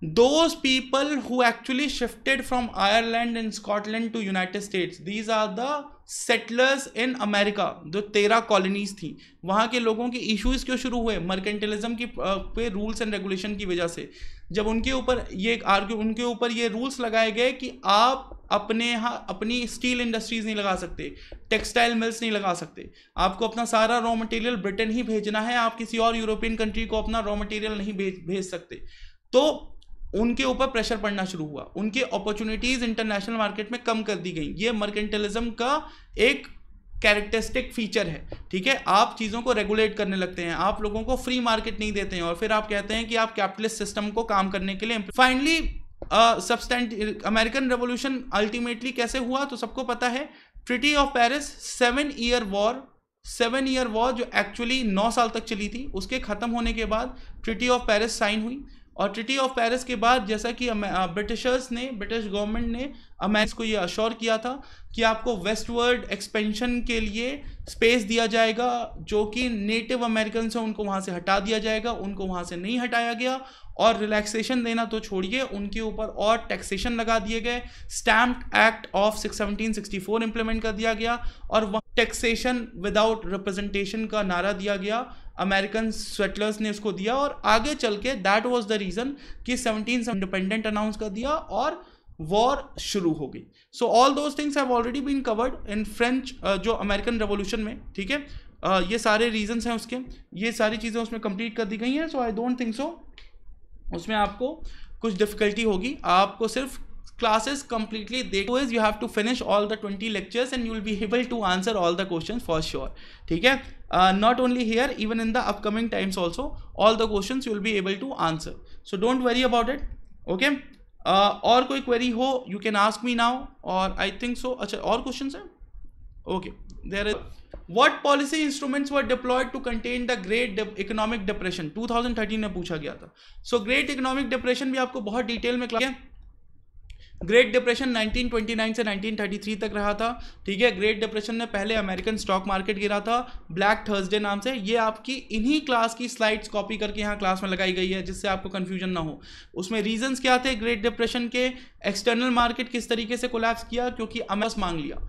those people who actually shifted from Ireland and Scotland to United States these are the settlers in America जो तेरह कॉलोनीज थी वहाँ के लोगों के इश्यूज क्यों शुरू हुए मर्केंटलिज्म की पे रूल्स एंड रेगुलेशन की वजह से जब उनके ऊपर ये आर्ग्यू उनके ऊपर ये रूल्स लगाए गए कि आप अपने यहाँ अपनी स्टील इंडस्ट्रीज नहीं लगा सकते टेक्सटाइल मिल्स नहीं लगा सकते आपको अपना सारा रॉ मटेरियल ब्रिटेन ही भेजना है आप किसी और यूरोपियन कंट्री को अपना रॉ मटेरियल नहीं भेज भेज सकते तो उनके ऊपर प्रेशर पड़ना शुरू हुआ उनके अपॉर्चुनिटीज़ इंटरनेशनल मार्केट में कम कर दी गई ये मर्केंटलिज्म का एक कैरेक्टरिस्टिक फीचर है ठीक है आप चीज़ों को रेगुलेट करने लगते हैं आप लोगों को फ्री मार्केट नहीं देते हैं और फिर आप कहते हैं कि आप कैपिटलिस्ट सिस्टम को काम करने के लिए फाइनली सबस्टेंट अमेरिकन रेवोल्यूशन अल्टीमेटली कैसे हुआ तो सबको पता है treaty of Paris seven year war seven year war जो एक्चुअली नौ साल तक चली थी उसके ख़त्म होने के बाद ट्रिटी ऑफ पेरिस साइन हुई और ट्रिटी ऑफ पेरिस के बाद जैसा कि ब्रिटिशर्स ने ब्रिटिश गवर्नमेंट ने अमेरिक्स को ये अश्योर किया था कि आपको वेस्टवर्ड एक्सपेंशन के लिए स्पेस दिया जाएगा जो कि नेटिव अमेरिकन हैं उनको वहाँ से हटा दिया जाएगा उनको वहाँ से नहीं हटाया गया और रिलैक्सेशन देना तो छोड़िए उनके ऊपर और टैक्सेशन लगा दिए गए stamp act of six implement कर दिया गया और वहाँ टैक्सेशन विदाउट रिप्रेजेंटेशन का नारा दिया गया अमेरिकन स्वेटलर्स ने उसको दिया और आगे चल के दैट वॉज द रीज़न कि सेवनटीन इंडिपेंडेंट अनाउंस कर दिया और वॉर शुरू हो गई so all those things have already been covered in French जो अमेरिकन रेवोल्यूशन में ठीक है uh, ये सारे रीजन्स हैं उसके ये सारी चीज़ें उसमें कंप्लीट कर दी गई हैं सो आई डोंट थिंक सो उसमें आपको कुछ डिफिकल्टी होगी आपको सिर्फ क्लासेस कंप्लीटली देखो is you have to finish all the twenty lectures and you will be able to answer all the the for sure ठीक है not only here here in the upcoming times also all the question questions you will be able to answer so don't worry about uh, और कोई query हो you can ask me now और I think so अच्छा और question है okay there is what policy instruments were deployed to contain the great economic depression two thousand thirteen में पूछा गया था सो ग्रेट इकोनॉमिक डिप्रेशन भी आपको बहुत डिटेल में क्लियर ग्रेट डिप्रेशन 1929 से 1933 तक रहा था ठीक है ग्रेट डिप्रेशन में पहले अमेरिकन स्टॉक मार्केट गिरा था ब्लैक थर्सडे नाम से ये आपकी इन्हीं क्लास की स्लाइड्स कॉपी करके यहाँ क्लास में लगाई गई है जिससे आपको कन्फ्यूजन ना हो उसमें रीजंस क्या थे ग्रेट डिप्रेशन के एक्सटर्नल मार्केट किस तरीके से कोलैप्स किया क्योंकि अमेस मांग लिया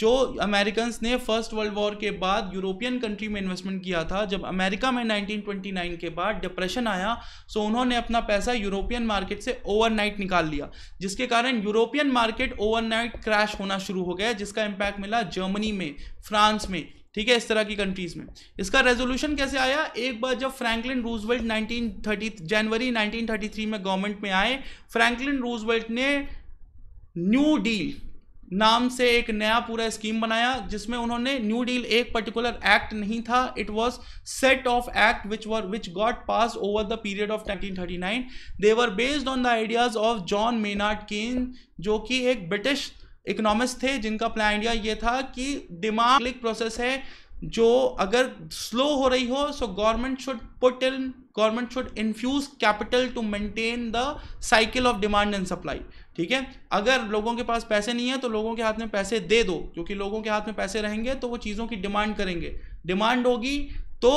जो अमेरिकन ने फर्स्ट वर्ल्ड वॉर के बाद यूरोपियन कंट्री में इन्वेस्टमेंट किया था जब अमेरिका में 1929 के बाद डिप्रेशन आया सो उन्होंने अपना पैसा यूरोपियन मार्केट से ओवरनाइट निकाल लिया जिसके कारण यूरोपियन मार्केट ओवरनाइट क्रैश होना शुरू हो गया जिसका इम्पैक्ट मिला जर्मनी में फ्रांस में ठीक है इस तरह की कंट्रीज में इसका रेजोल्यूशन कैसे आया एक बार जब फ्रैंकलिन रूजवेल्ट 1930 जनवरी 1933 में गवर्नमेंट में आए फ्रैंकलिन रूजवेल्ट ने न्यू डील नाम से एक नया पूरा स्कीम बनाया जिसमें उन्होंने न्यू डील एक पर्टिकुलर एक्ट नहीं था it was set of act which were which got pass over the period of 1939 they were based on the ideas of John Maynard Keynes जो कि एक ब्रिटिश इकोनॉमिस्ट थे जिनका प्लान आइडिया ये था कि डिमांड प्रोसेस है जो अगर स्लो हो रही हो so government should put in government should infuse capital to maintain the cycle of demand and supply ठीक है अगर लोगों के पास पैसे नहीं है तो लोगों के हाथ में पैसे दे दो क्योंकि लोगों के हाथ में पैसे रहेंगे तो वो चीज़ों की डिमांड करेंगे डिमांड होगी तो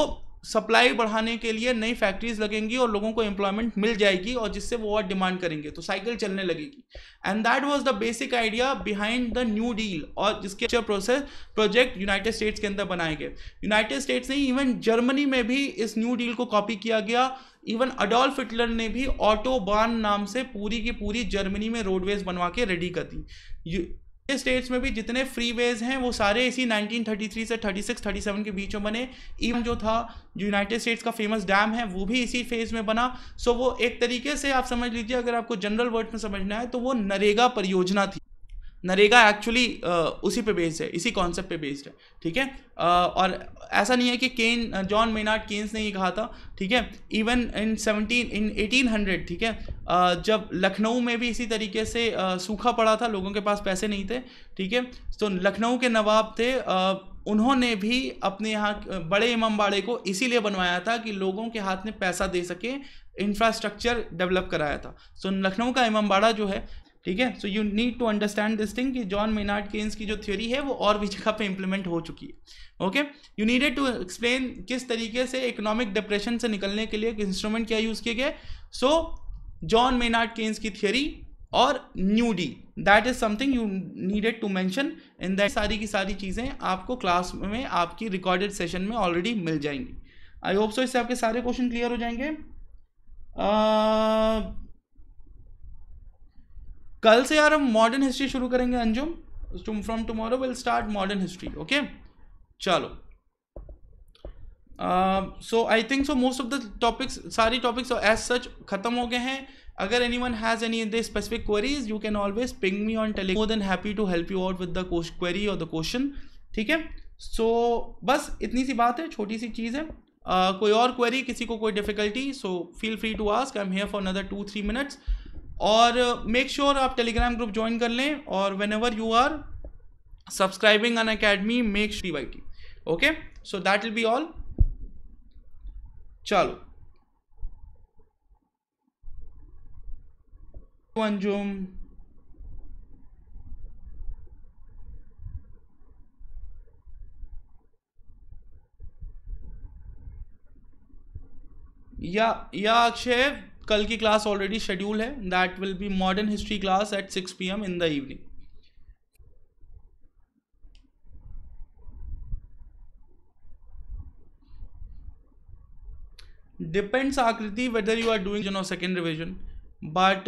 सप्लाई बढ़ाने के लिए नई फैक्ट्रीज लगेंगी और लोगों को एम्प्लॉयमेंट मिल जाएगी और जिससे वो और डिमांड करेंगे तो साइकिल चलने लगेगी and that was the basic idea behind the new deal और जिसके प्रोसेस प्रोजेक्ट यूनाइटेड स्टेट्स के अंदर बनाए गए यूनाइटेड स्टेट्स नहीं इवन जर्मनी में भी इस न्यू डील को कॉपी किया गया इवन अडोल्फ हिटलर ने भी ऑटोबान नाम से पूरी की पूरी जर्मनी में रोडवेज बनवा के रेडी कर दी स्टेट्स में भी जितने फ्री वेज हैं वो सारे इसी 1933 से 36, 37 के बीच में बने इवन जो था जो यूनाइटेड स्टेट्स का फेमस डैम है वो भी इसी फेज में बना सो वो एक तरीके से आप समझ लीजिए अगर आपको जनरल वर्ड में समझना है तो वो नरेगा परियोजना थी नरेगा एक्चुअली उसी पे बेस्ड है इसी कॉन्सेप्ट पे बेस्ड है ठीक है और ऐसा नहीं है कि केन जॉन मेनार्ड केन्स ने ये कहा था ठीक है even in seventeen in eighteen hundred ठीक है जब लखनऊ में भी इसी तरीके से सूखा पड़ा था लोगों के पास पैसे नहीं थे ठीक है तो लखनऊ के नवाब थे उन्होंने भी अपने यहाँ बड़े इमाम बाड़े को इसीलिए बनवाया था कि लोगों के हाथ में पैसा दे सके इंफ्रास्ट्रक्चर डेवलप कराया था सो तो so, लखनऊ का इमामबाड़ा जो है ठीक है so you need to understand this thing कि जॉन मेनार्ड केन्स की जो थ्योरी है वो और भी जगह पे इंप्लीमेंट हो चुकी है okay you needed to explain किस तरीके से इकोनॉमिक डिप्रेशन से निकलने के लिए एक इंस्ट्रूमेंट क्या यूज़ किए गए सो जॉन मेनार्ड केन्स की थियोरी और new deal that is something you needed to mention in that सारी की सारी चीज़ें आपको क्लास में आपकी रिकॉर्डेड सेशन में ऑलरेडी मिल जाएंगी आई होप सो इससे आपके सारे क्वेश्चन क्लियर हो जाएंगे uh, कल से यार हम मॉडर्न हिस्ट्री शुरू करेंगे अंजुम तुम from tomorrow will start modern history okay चलो so I think so most of the topics सारी टॉपिक्स एज सच खत्म हो गए हैं अगर any one has any the specific queries you can always ping me on tele more than happy to help you out with the query और the question ठीक है सो बस इतनी सी बात है छोटी सी चीज़ है uh, कोई और क्वेरी किसी को कोई difficulty so feel free to ask I am here for another two three minutes और मेक श्योर sure आप टेलीग्राम ग्रुप ज्वाइन कर लें और whenever you are subscribing Unacademy make three Y T okay so that will be all चलो अंजुम या या अक्षय कल की क्लास ऑलरेडी शेड्यूल है that will be modern history class at six P M in the evening depends Akriti whether you are doing you know second revision but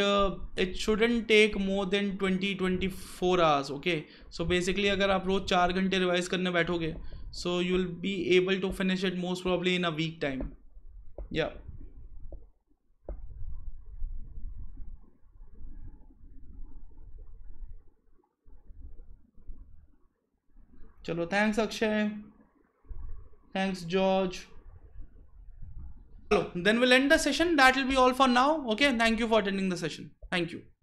it shouldn't take more than twenty twenty four hours okay so basically अगर आप रोज चार घंटे revise करने बैठोगे so you will be able to finish it most probably in a week time या चलो thanks Akshay thanks George चलो then will end the session that will be all for now okay thank you for attending the session thank you